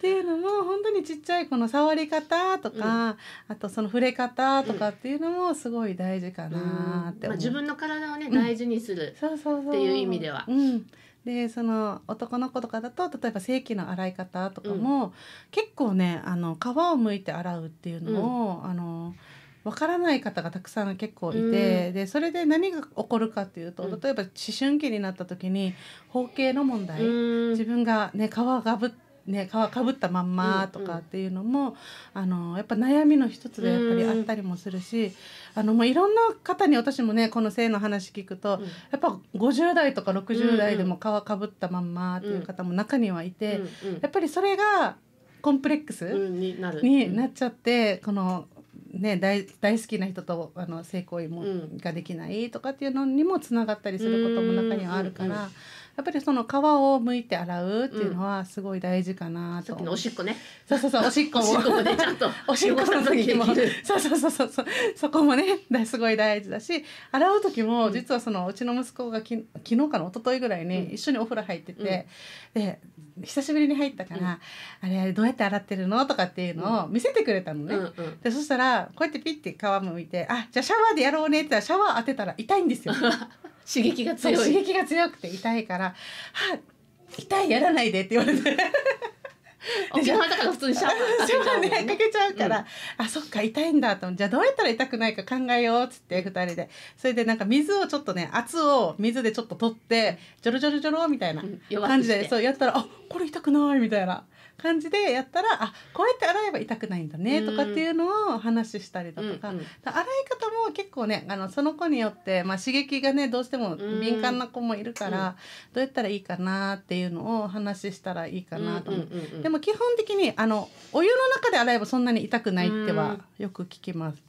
ていうのも本当にちっちゃいこの触り方とか、うん、あとその触れ方とかっていうのもすごい大事かなって、うん、まあ、自分の体をね大事にするっていう意味では。うんでその男の子とかだと例えば性器の洗い方とかも、うん、結構ねあの皮をむいて洗うっていうのを、うん、あの分からない方がたくさん結構いて、うん、でそれで何が起こるかっていうと、例えば思春期になった時に包茎の問題、自分がね皮がぶね、皮かぶったまんまとかっていうのも、うんうん、あのやっぱ悩みの一つでやっぱりあったりもするし、あのもういろんな方に私もねこの性の話聞くと、うん、やっぱ50代とか60代でも皮かぶったまんまっていう方も中にはいて、うんうん、やっぱりそれがコンプレックスになっちゃって、このね、大大好きな人とあの性行為も、うん、ができないとかっていうのにもつながったりすることも中にはあるから、うんうんうんやっぱりその皮を剥いて洗うっていうのはすごい大事かなと、うん、おしっこねそうそうそうおしっこもおしっこの時もそうそうそうそうそこもねすごい大事だし洗う時も実はそのうちの息子がき昨日かの一昨日ぐらいに一緒にお風呂入ってて、うん、で久しぶりに入ったから「あれあれどうやって洗ってるの?」とかっていうのを見せてくれたのね。でそしたらこうやってピッて皮むいて「あじゃあシャワーでやろうね」ってシャワー当てたら痛いんですよ。刺激が強い刺激が強くて痛いから「は痛いやらないで」って言われて沖 縄だから普通にシャワーかけちゃう、ね、かけちゃうから、うん、あそっか痛いんだと思じゃあどうやったら痛くないか考えようっつって2人でそれでなんか水をちょっとね圧を水でちょっと取ってジョロジョロジョロみたいな感じで、そうやったらあこれ痛くないみたいな。感じでやったらあこうやって洗えば痛くないんだねとかっていうのを話したりだとかうん洗い方も結構ねあのその子によって、まあ、刺激がねどうしても敏感な子もいるから、うん、どうやったらいいかなっていうのを話したらいいかなと思う,、でも基本的にあのお湯の中で洗えばそんなに痛くないってはよく聞きます。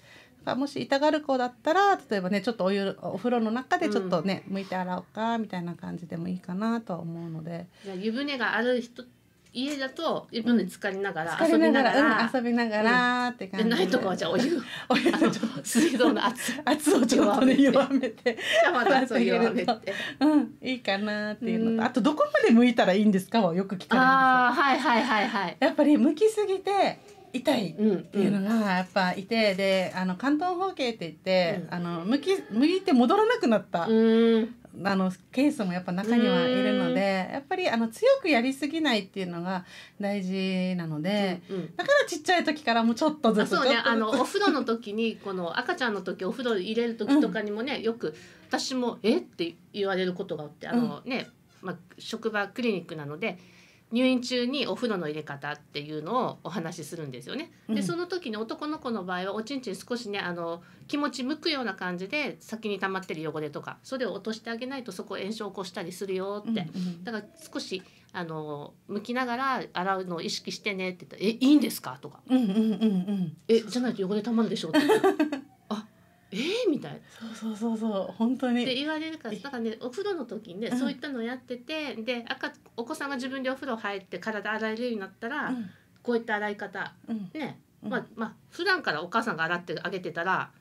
もし痛がる子だったら例えばねちょっとお湯お風呂の中でちょっとね、うん、いて洗おうかみたいな感じでもいいかなとは思うのでじゃ湯船がある人家だと自分で浸かりながら遊びながら、遊びながら、って感じないとかはじゃあお湯 水道の圧圧をちょっとね弱めて圧を弱めて、うん、いいかなっていうのと、あとどこまで向いたらいいんですかはよく聞かれるはいはいはいはいやっぱり向きすぎて痛いっていうのがやっぱいて、であの関東方形って言って、あの向き向いて戻らなくなったあのケースもやっぱ中にはいるのでやっぱりあの強くやりすぎないっていうのが大事なので、うんうん、だからちっちゃい時からもうちょっとずつそうねあのお風呂の時にこの赤ちゃんの時お風呂入れる時とかにもね、うん、よく私も「えっ?」て言われることがあってあの、ね、まあ、職場クリニックなので。入院中にお風呂の入れ方っていうのをお話しするんですよね。でその時に男の子の場合はおちんちん少しねあの気持ち向くような感じで先に溜まってる汚れとかそれを落としてあげないとそこ炎症を起こしたりするよって、だから少しあの向きながら洗うのを意識してねって言ったら「えいいんですか?」とか「えじゃないと汚れ溜まるでしょ」って。えー、みたいなそうそうそうそう本当にって言われるからだからねお風呂の時にね、うそういったのをやっててで赤お子さんが自分でお風呂入って体洗えるようになったら、うん、こういった洗い方、うん、ねまあまあ普段からお母さんが洗ってあげてたら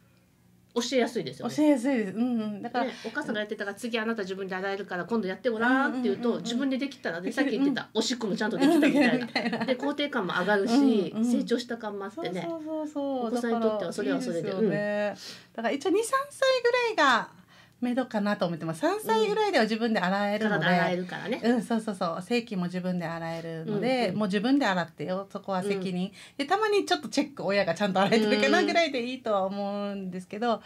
教えやすいですよね教えやすいです、うんうん、だから、ね、お母さんがやってたから次あなた自分で洗えるから今度やってごらんって言うと、自分でできたらね、さっき言ってた、おしっこもちゃんとできたみたいなで肯定感も上がるし、うんうん、成長した感もあってねお子さんにとってはそれはそれで。いいでね、だから一応二三歳ぐらいがめどかなと思っても3歳ぐらいでは自分で洗えるので、うん、洗えるからね、うん、そうそうそう正規も自分で洗えるので、うんうん、もう自分で洗ってよそこは責任、うん、でたまにちょっとチェック親がちゃんと洗えてるかなぐらいでいいとは思うんですけど、っ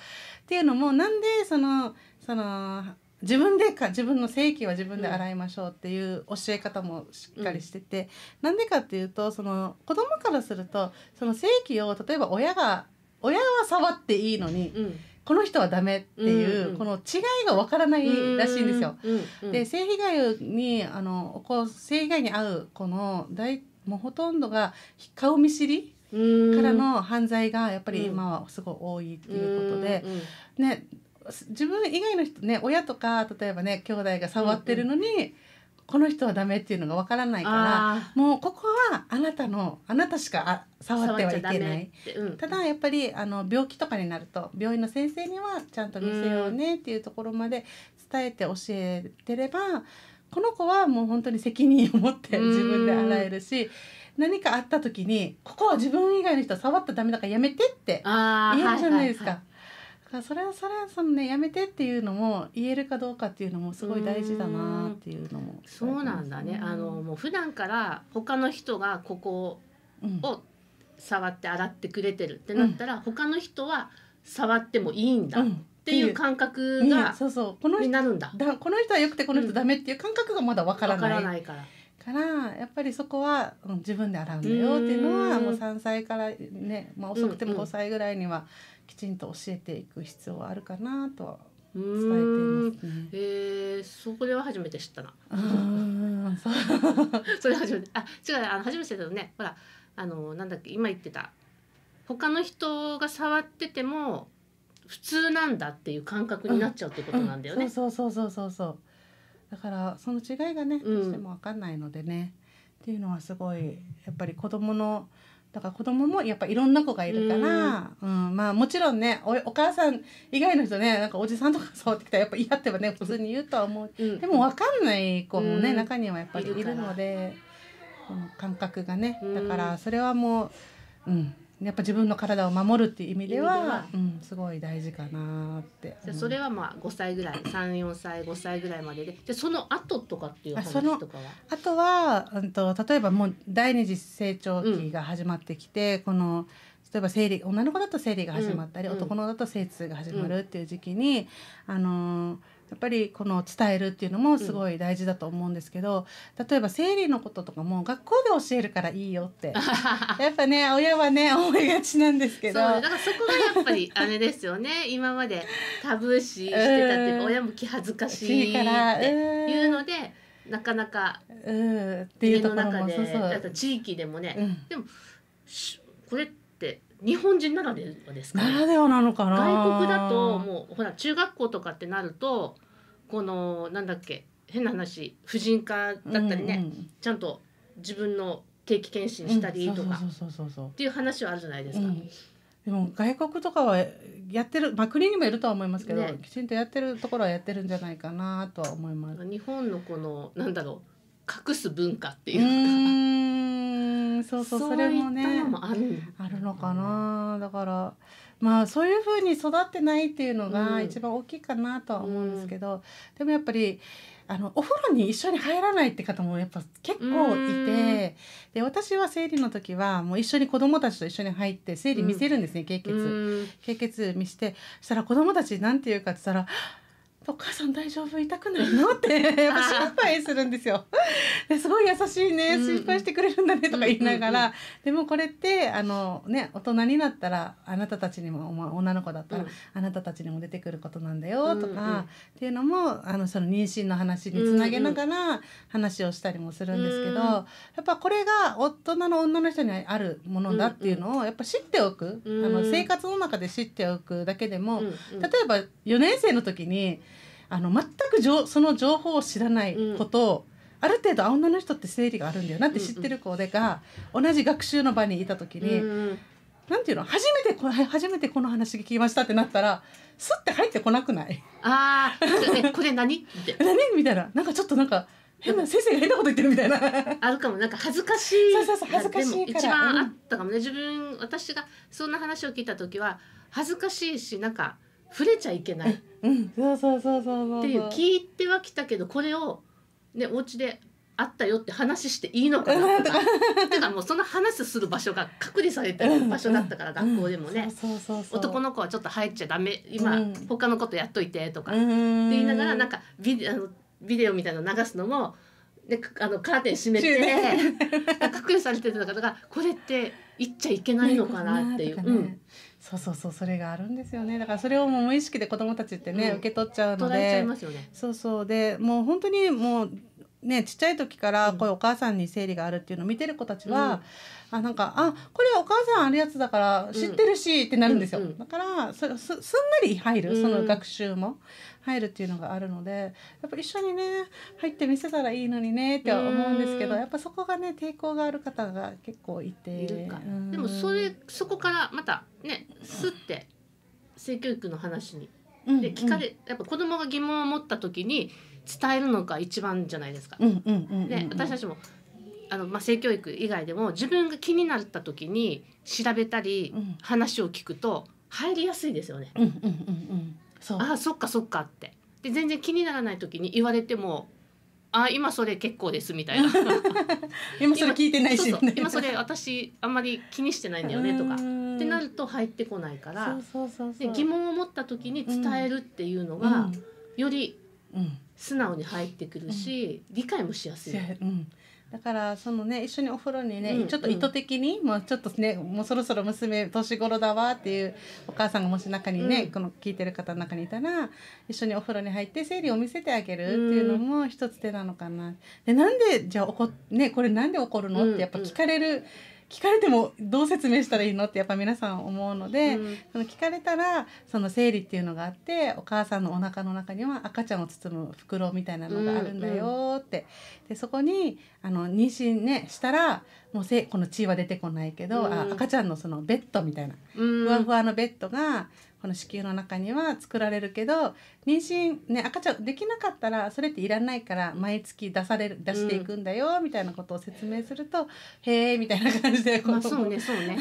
ていうのもなんでそのその自分でか自分の正規は自分で洗いましょうっていう教え方もしっかりしてて、な、んでかっていうとその子供からするとその正規を例えば親が親は触っていいのに。うんこの人はダメっていう、うんうん、この違いがわからないらしいんですよ。うんうん、で性被害にあのこう性被害に遭うこの大もうほとんどが顔見知りからの犯罪がやっぱり今はすごい多いっていうことで、ね自分以外の人ね親とか例えばね兄弟が触ってるのに。うんうんこの人はダメっていうのがわからないからもうここはあなたのあなたしか触ってはいけない、うん、ただやっぱりあの病気とかになると病院の先生にはちゃんと見せようねっていうところまで伝えて教えてれば、この子はもう本当に責任を持って自分で洗えるし。何かあった時にここは自分以外の人は触ったらダメだからやめてって言えるじゃないですか、はいはいはいからそれはそれはそのねやめてっていうのも言えるかどうかっていうのもすごい大事だなっていうのも、ね、そうなんだねあのもう普段から他の人がここを触って洗ってくれてるってなったら、うん、他の人は触ってもいいんだ、うんっていう感覚が、そうそうこの人なるんだだこの人はよくてこの人ダメっていう感覚がまだわからない,、からからやっぱりそこは、うん、自分で洗うんだよっていうのはもう3歳からね、まあ、遅くても5歳ぐらいにはきちんと教えていく必要はあるかなと伝えていますね。えー、そこでは初めて知ったな。それ初めてあ違うあの初めてだよねほらあのなんだっけ今言ってた他の人が触ってても普通なんだっていう感覚になっちゃうってことなんだよね。うんうん、そうそうそうそうそうだからその違いがねどうしても分かんないのでね、うん、っていうのはすごいやっぱり子どものだから子供もやっぱいろんな子がいるから、うん、うん、まあもちろんねおお母さん以外の人ねなんかおじさんとか触ってきたらやっぱ嫌ってはね普通に言うとは思う、うん、でも分かんない子もね、うん、中にはやっぱりいるのでこの感覚がねだからそれはもう、うん、やっぱ自分の体を守るっていう意味では、うん、すごい大事かなって、それはまあ5歳ぐらい34歳5歳ぐらいまでででその後とかっていう話とかはあとは、うんと、例えばもう第二次成長期が始まってきて、うん、この例えば生理女の子だと生理が始まったり、うん、男の子だと精通が始まるっていう時期に、あのーやっぱりこの伝えるっていうのもすごい大事だと思うんですけど、うん、例えば生理のこととかも学校で教えるからいいよって やっぱね親はね思いがちなんですけどそうだからそこがやっぱりあれですよね今までタブー視してたっていうか、親も気恥ずかしいっていうので。なかなか家の中で、うん、そうそう地域でもね、うん、でもこれって日本人ならではですか、ね、ならではなのかな外国だともうほら中学校とかってなるとこのなんだっけ変な話婦人科だったりね、うんうん、ちゃんと自分の定期検診したりとかっていう話はあるじゃないですか。うん、でも外国とかはやってる、まあ、国にもいるとは思いますけど、ね、きちんとやってるところはやってるんじゃないかなとは思います。日本のこのなんだろう隠す文化っていうかそうそうそれもねあるのかな、うん、だからまあそういうふうに育ってないっていうのが一番大きいかなとは思うんですけど、うん、でもやっぱりあのお風呂に一緒に入らないって方もやっぱ結構いてで私は生理の時はもう一緒に子供たちと一緒に入って生理見せるんですね、うん、経血経血見してしたら子供たちなんて言うかって言ったら「お母さん大丈夫痛くないの?」って やっぱ心配するんですよ。すごい優しいね心配してくれるんだねとか言いながら、でもこれってあの、ね、大人になったらあなたたちにも女の子だったら、あなたたちにも出てくることなんだよとか、っていうのもあのその妊娠の話につなげながら話をしたりもするんですけど、やっぱこれが大人の女の人にあるものだっていうのをやっぱ知っておく、あの生活の中で知っておくだけでも、例えば4年生の時に。あの全くじょその情報を知らないことを、ある程度女の人って生理があるんだよなって知ってる子でが、同じ学習の場にいた時に、うなんていうの初めてこ初めてこの話聞きましたってなったらすって入ってこなくないああこれ何 何みたいななんかちょっとなんか変な先生が変なこと言ってるみたいなあるかもなんか恥ずかしいそうそうそう恥ずかしい一番あったかもね、自分私がそんな話を聞いた時は恥ずかしいしなんか触れちゃいけない、うん、そうそうそうそうっていう聞いてはきたけどこれをねお家であったよって話していいのかなとかてかもうその話する場所が隔離されてる場所だったから、学校でもね男の子はちょっと入っちゃダメ今、うん、他のことやっといてとかって言いながらなんかビデあのビデオみたいなの流すのもであのカーテン閉めて、隔離されてた方がこれって言っちゃいけないのかなっていう。ねねうん、そうそうそうそれがあるんですよねだからそれをもう無意識で子どもたちってね、うん、受け取っちゃうので、そうそうでもう本当にもうねちっちゃい時からこういうお母さんに生理があるっていうのを見てる子たちは、うん、あなんかあこれはお母さんあるやつだから知ってるし、ってなるんですよ、うんうん、だからそすすんなり入るその学習も、入るっていうのがあるのでやっぱ一緒にね入って見せたらいいのにねっては思うんですけどやっぱそこがね抵抗がある方が結構いて。いるかでもそれそこからまたねすって性教育の話に。で聞かれ、やっぱ子供が疑問を持った時に伝えるのが一番じゃないですか。で私たちもあのまあ、性教育以外でも自分が気になった時に調べたり話を聞くと入りやすいですよね。そあそっかそっかってで全然気にならない時に言われても「あ今それ結構です」みたいな 今それ聞いてないし、そうそう今それ私あんまり気にしてないんだよねとかってなると入ってこないからで疑問を持った時に伝えるっていうのが、うん、より素直に入ってくるし、うん、理解もしやすい。うんだからそのね一緒にお風呂にね、うん、ちょっと意図的に、うん、もうちょっとねもうそろそろ娘年頃だわっていうお母さんがもし中にね、うん、この聞いてる方の中にいたら一緒にお風呂に入って生理を見せてあげるっていうのも一つ手なのかな。でなんでじゃあ怒ねこれなんで起こるのってやっぱ聞かれる聞かれてもどう説明したらいいのってやっぱ皆さん思うので、うん、その聞かれたらその生理っていうのがあってお母さんのお腹の中には赤ちゃんを包む袋みたいなのがあるんだよって、うんうん、でそこにあの妊娠ねしたらもうせこの血は出てこないけど、うん、あ赤ちゃんのそのベッドみたいな、ふわふわのベッドがこの子宮の中には作られるけど妊娠、ね、赤ちゃんできなかったらそれっていらないから毎月出される出していくんだよ、みたいなことを説明すると「へえ」みたいな感じでこう、まあ、そうねそうね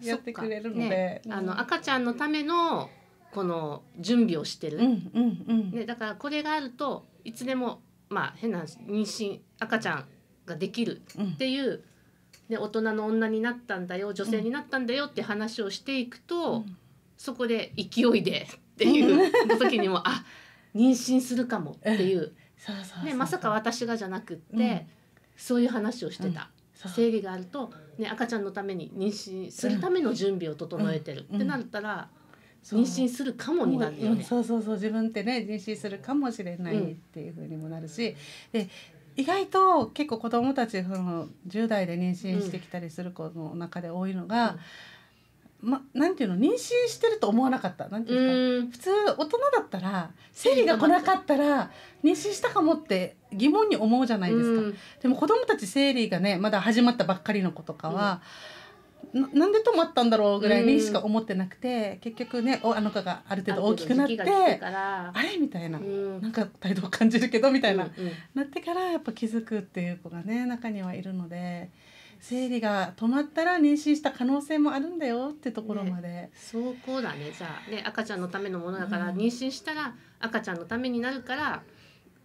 やってくれるので、ねうん、あの赤ちゃんのためのこの準備をしてる、うんうんうん、ね、だからこれがあるといつでもまあ変な妊娠赤ちゃんができるっていう、うん、大人の女になったんだよ女性になったんだよって話をしていくと、うん、そこで勢いでっていう時にもあ妊娠するかもっていうね、まさか私がじゃなくって、うん、そういう話をしてた。うん、生理があると、ね、赤ちゃんのために妊娠するための準備を整えてる、ってなったら、妊娠するかもになるよね、そうそうそう自分ってね妊娠するかもしれないっていうふうにもなるし、で意外と結構子どもたちその10代で妊娠してきたりする子の中で多いのが、うんま、なんていうの妊娠してると思わなかったなんていうんですか普通大人だったら生理が来なかったら妊娠したかもって疑問に思うじゃないですか、でも子供たち生理がねまだ始まったばっかりの子とかは、うん、なんで止まったんだろうぐらいにしか思ってなくて、結局ねおあの子がある程度大きくなってあれみたいな、ん、なんか態度を感じるけどみたいな、うんうん、なってからやっぱ気づくっていう子がね中にはいるので。生理が止まったら妊娠した可能性もあるんだよってところまで、ね、そうこうだねじゃあ、ね、赤ちゃんのためのものだから、うん、妊娠したら赤ちゃんのためになるから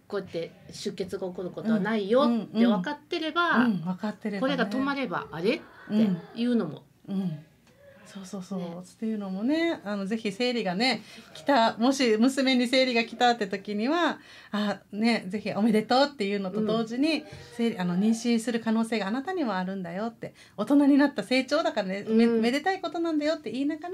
こうやって出血が起こることはないよって分かってれば、これが止まればあれっていうのも、うんそうそうそう、ね、っていうのもねあのぜひ生理がね来たもし娘に生理が来たって時にはあねぜひおめでとうっていうのと同時に、うん、生理あの妊娠する可能性があなたにはあるんだよって大人になった成長だからね、うん、めめでたいことなんだよって言いながら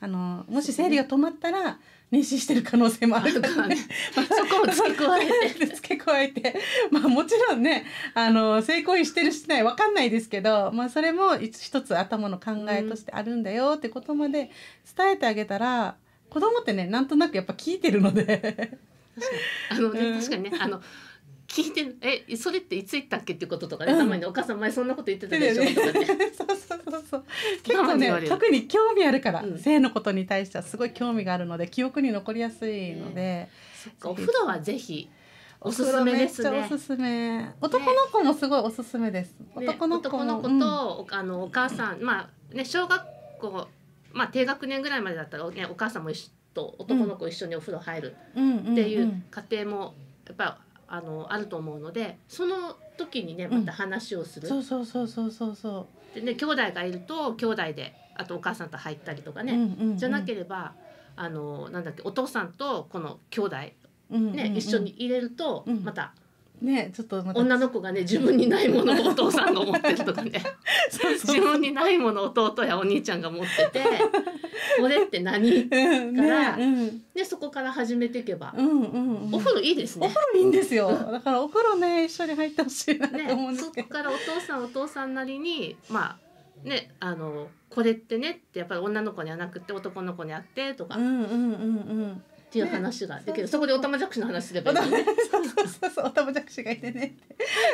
あのもし生理が止まったら妊娠してる可能性もあるとかね、まあ、そこを付け加えて 付け加えてまあもちろんねあの性行為してるしない分かんないですけど、まあ、それも一つ頭の考えとしてあるんだよってことまで伝えてあげたら、子供ってねなんとなくやっぱ聞いてるのであのね、確かにねあの聞いてえそれっていつ言ったっけっていうこととかね、うん、たまにお母さん前そんなこと言ってたでしょ、ね、とかねそうそうそうそう結構ね特に興味あるから、うん、性のことに対してはすごい興味があるので記憶に残りやすいので、えそっかお風呂はぜひおすすめですね。おすすめ。男の子もすごいおすすめです。ね、男の子男の子と、うん、あのお母さん、まあね小学校まあ低学年ぐらいまでだったらねお母さんも一緒と男の子一緒にお風呂入るっていう家庭もやっぱあのあると思うのでその時にねまた話をする、うん、そうそうそうそうそうでね兄弟がいると兄弟であとお母さんと入ったりとかね、うんうんうん、じゃなければあのなんだっけお父さんとこの兄弟ね、うんうんうん、一緒に入れるとまたねちょっと女の子がね自分にないものをお父さんが持ってるとかね 自分にないものを弟やお兄ちゃんが持ってて「これって何?」から、ね、うん、そこから始めていけば、うんうんうん、お風呂いいですねお風呂いいんですよだからお風呂ね一緒に入ってほしいなと思うんですけど、ね、そこからお父さんお父さんなりにまあね、あのこれってねってやっぱり女の子にはなくて男の子にあってとか、うんうんうんうん、っていう話ができる、ね、そこでおたまじゃくしの話すればいい、ね、そうそうそうおたまじゃくしがいてね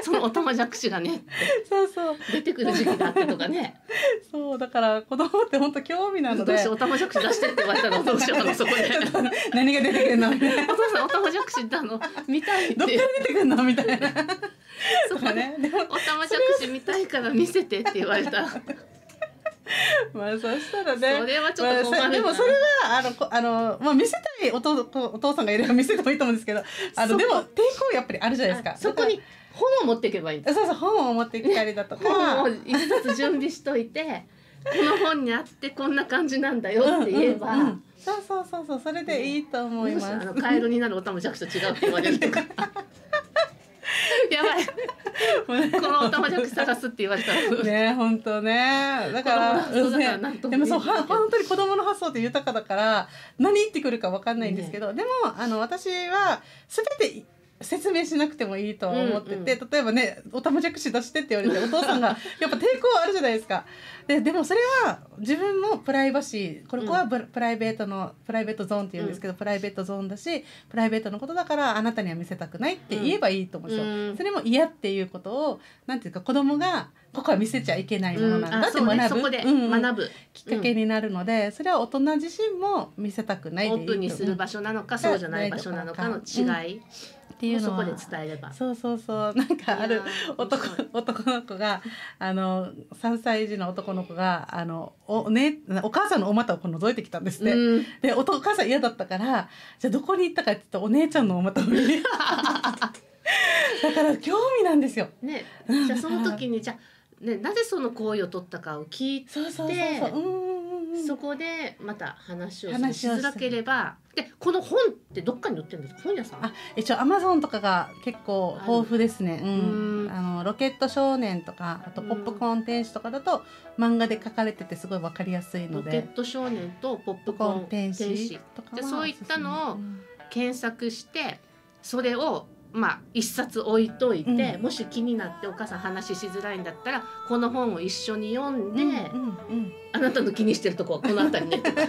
そのおたまじゃくしがねそうそう出てくる時期があったとかね そうだから子供って本当興味なのでどうしようおたまじゃくし出してって言われたらどうしようのそこで何が出てくるのお父さんおたまじゃくしだの見たいってどっから出てくるのみたいなそうねおたまじゃくし見たいから見せてって言われた まあそしたらねそれはちょっと、まあ、でもそれはあのあの、まあ、見せたいお父お父さんがいれば見せてもいいと思うんですけどあのでも抵抗やっぱりあるじゃないですか。そこに本を持っていけばいいそうそう本を持ってきたりだとか本を一冊準備しといて この本にあってこんな感じなんだよって言えば、うんうんうん、そうそうそうそうそれでいいと思います、ね、あのカエルになるおたも弱者違うって言われるとか やばい。このおたまじゃく探すって言われたら。ね、本当ね。だから、でもそう、本当に子供の発想って豊かだから、何言ってくるかわかんないんですけど、でも、あの、私は、すべて。説明しなくてもいいと思ってて、うんうん、例えばね「おたまじゃくし出して」って言われてお父さんが やっぱ抵抗あるじゃないですか。ででもそれは自分もプライバシーこれはプ,、ライベートのプライベートゾーンって言うんですけど、うん、プライベートゾーンだしプライベートのことだからあなたには見せたくないって言えばいいと思うんですよ。うん、それも嫌っていうことをなんていうか子供がここは見せちゃいけないものなんだって学ぶ,、うん学ぶきっかけになるので、それは大人自身も見せたくないオープンにする場所なのかそうじゃない場所なのかの違い。っていうのはそこで伝えればそうそうそう なんかある男男の子があの3歳児の男の子があのお,、ね、お母さんのお股をこう覗いてきたんですね、うん、でお母さん嫌だったからじゃあどこに行ったかって言ったらお姉ちゃんのお股を だから興味なんですよ。ね、じゃあその時にじゃねなぜその行為を取ったかを聞いてそうそうそうそううんそこでまた話をしづらければでこの本ってどっかに載ってるんですか本屋さんあ一応アマゾンとかが結構豊富ですね、うん、あのロケット少年とかあとポップコーン天使とかだと漫画で書かれててすごいわかりやすいのでロケット少年とポップコーン天使とかそういったのを検索してそれをまあ、一冊置いといて、うん、もし気になってお母さん話ししづらいんだったらこの本を一緒に読んで、うんうんうん、あなたの気にしてるとこはこの辺りねとか ね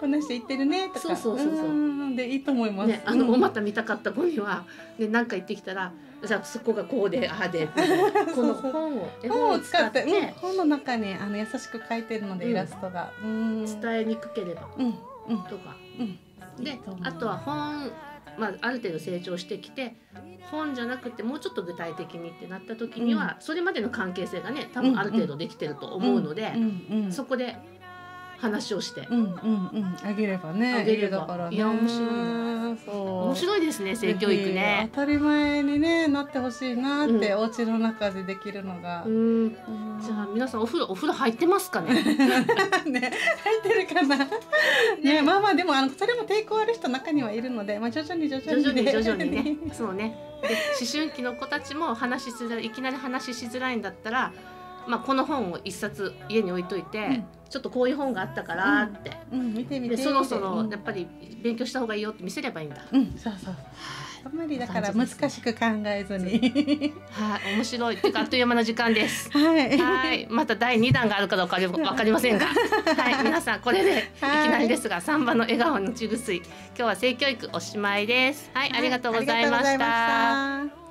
この人言ってるねとかそうそうそうそうでいいと思います、ね、あのまた見たかった子には何か言ってきたらじゃあそこがこうでああで この本を本を使って、ね、本の中にあの優しく書いてるので、イラストが伝えにくければ、とか、であとは本まあ、ある程度成長してきて本じゃなくてもうちょっと具体的にってなった時には、うん、それまでの関係性がね多分ある程度できてると思うので、そこで話をして、うんうんうんあげればねあげれば、ね、いや面白い面白いですね性教育ね当たり前にねなってほしいなって、うん、お家の中でできるのが、うん、じゃあ皆さんお風呂お風呂入ってますかね ね入ってるかなね、ね、まあまあでもあのそれも抵抗ある人中にはいるのでまあ徐々に徐々に、徐々に徐々にね そうねで思春期の子たちも話しづらいいきなり話しづらいんだったらまあ、この本を一冊家に置いといて、うん、ちょっとこういう本があったからって,、うん見て見てそろそろやっぱり勉強した方がいいよって見せればいいんだ。うん、そうそうあんまりだから難しく考えずに。はい、面白い。ってかあっという間の時間です。はい。はい、また第二弾があるかどうかわかりませんが、はい、皆さんこれでいきなりですが、三番の笑顔のすい今日は性教育おしまいです。はい、ありがとうございました。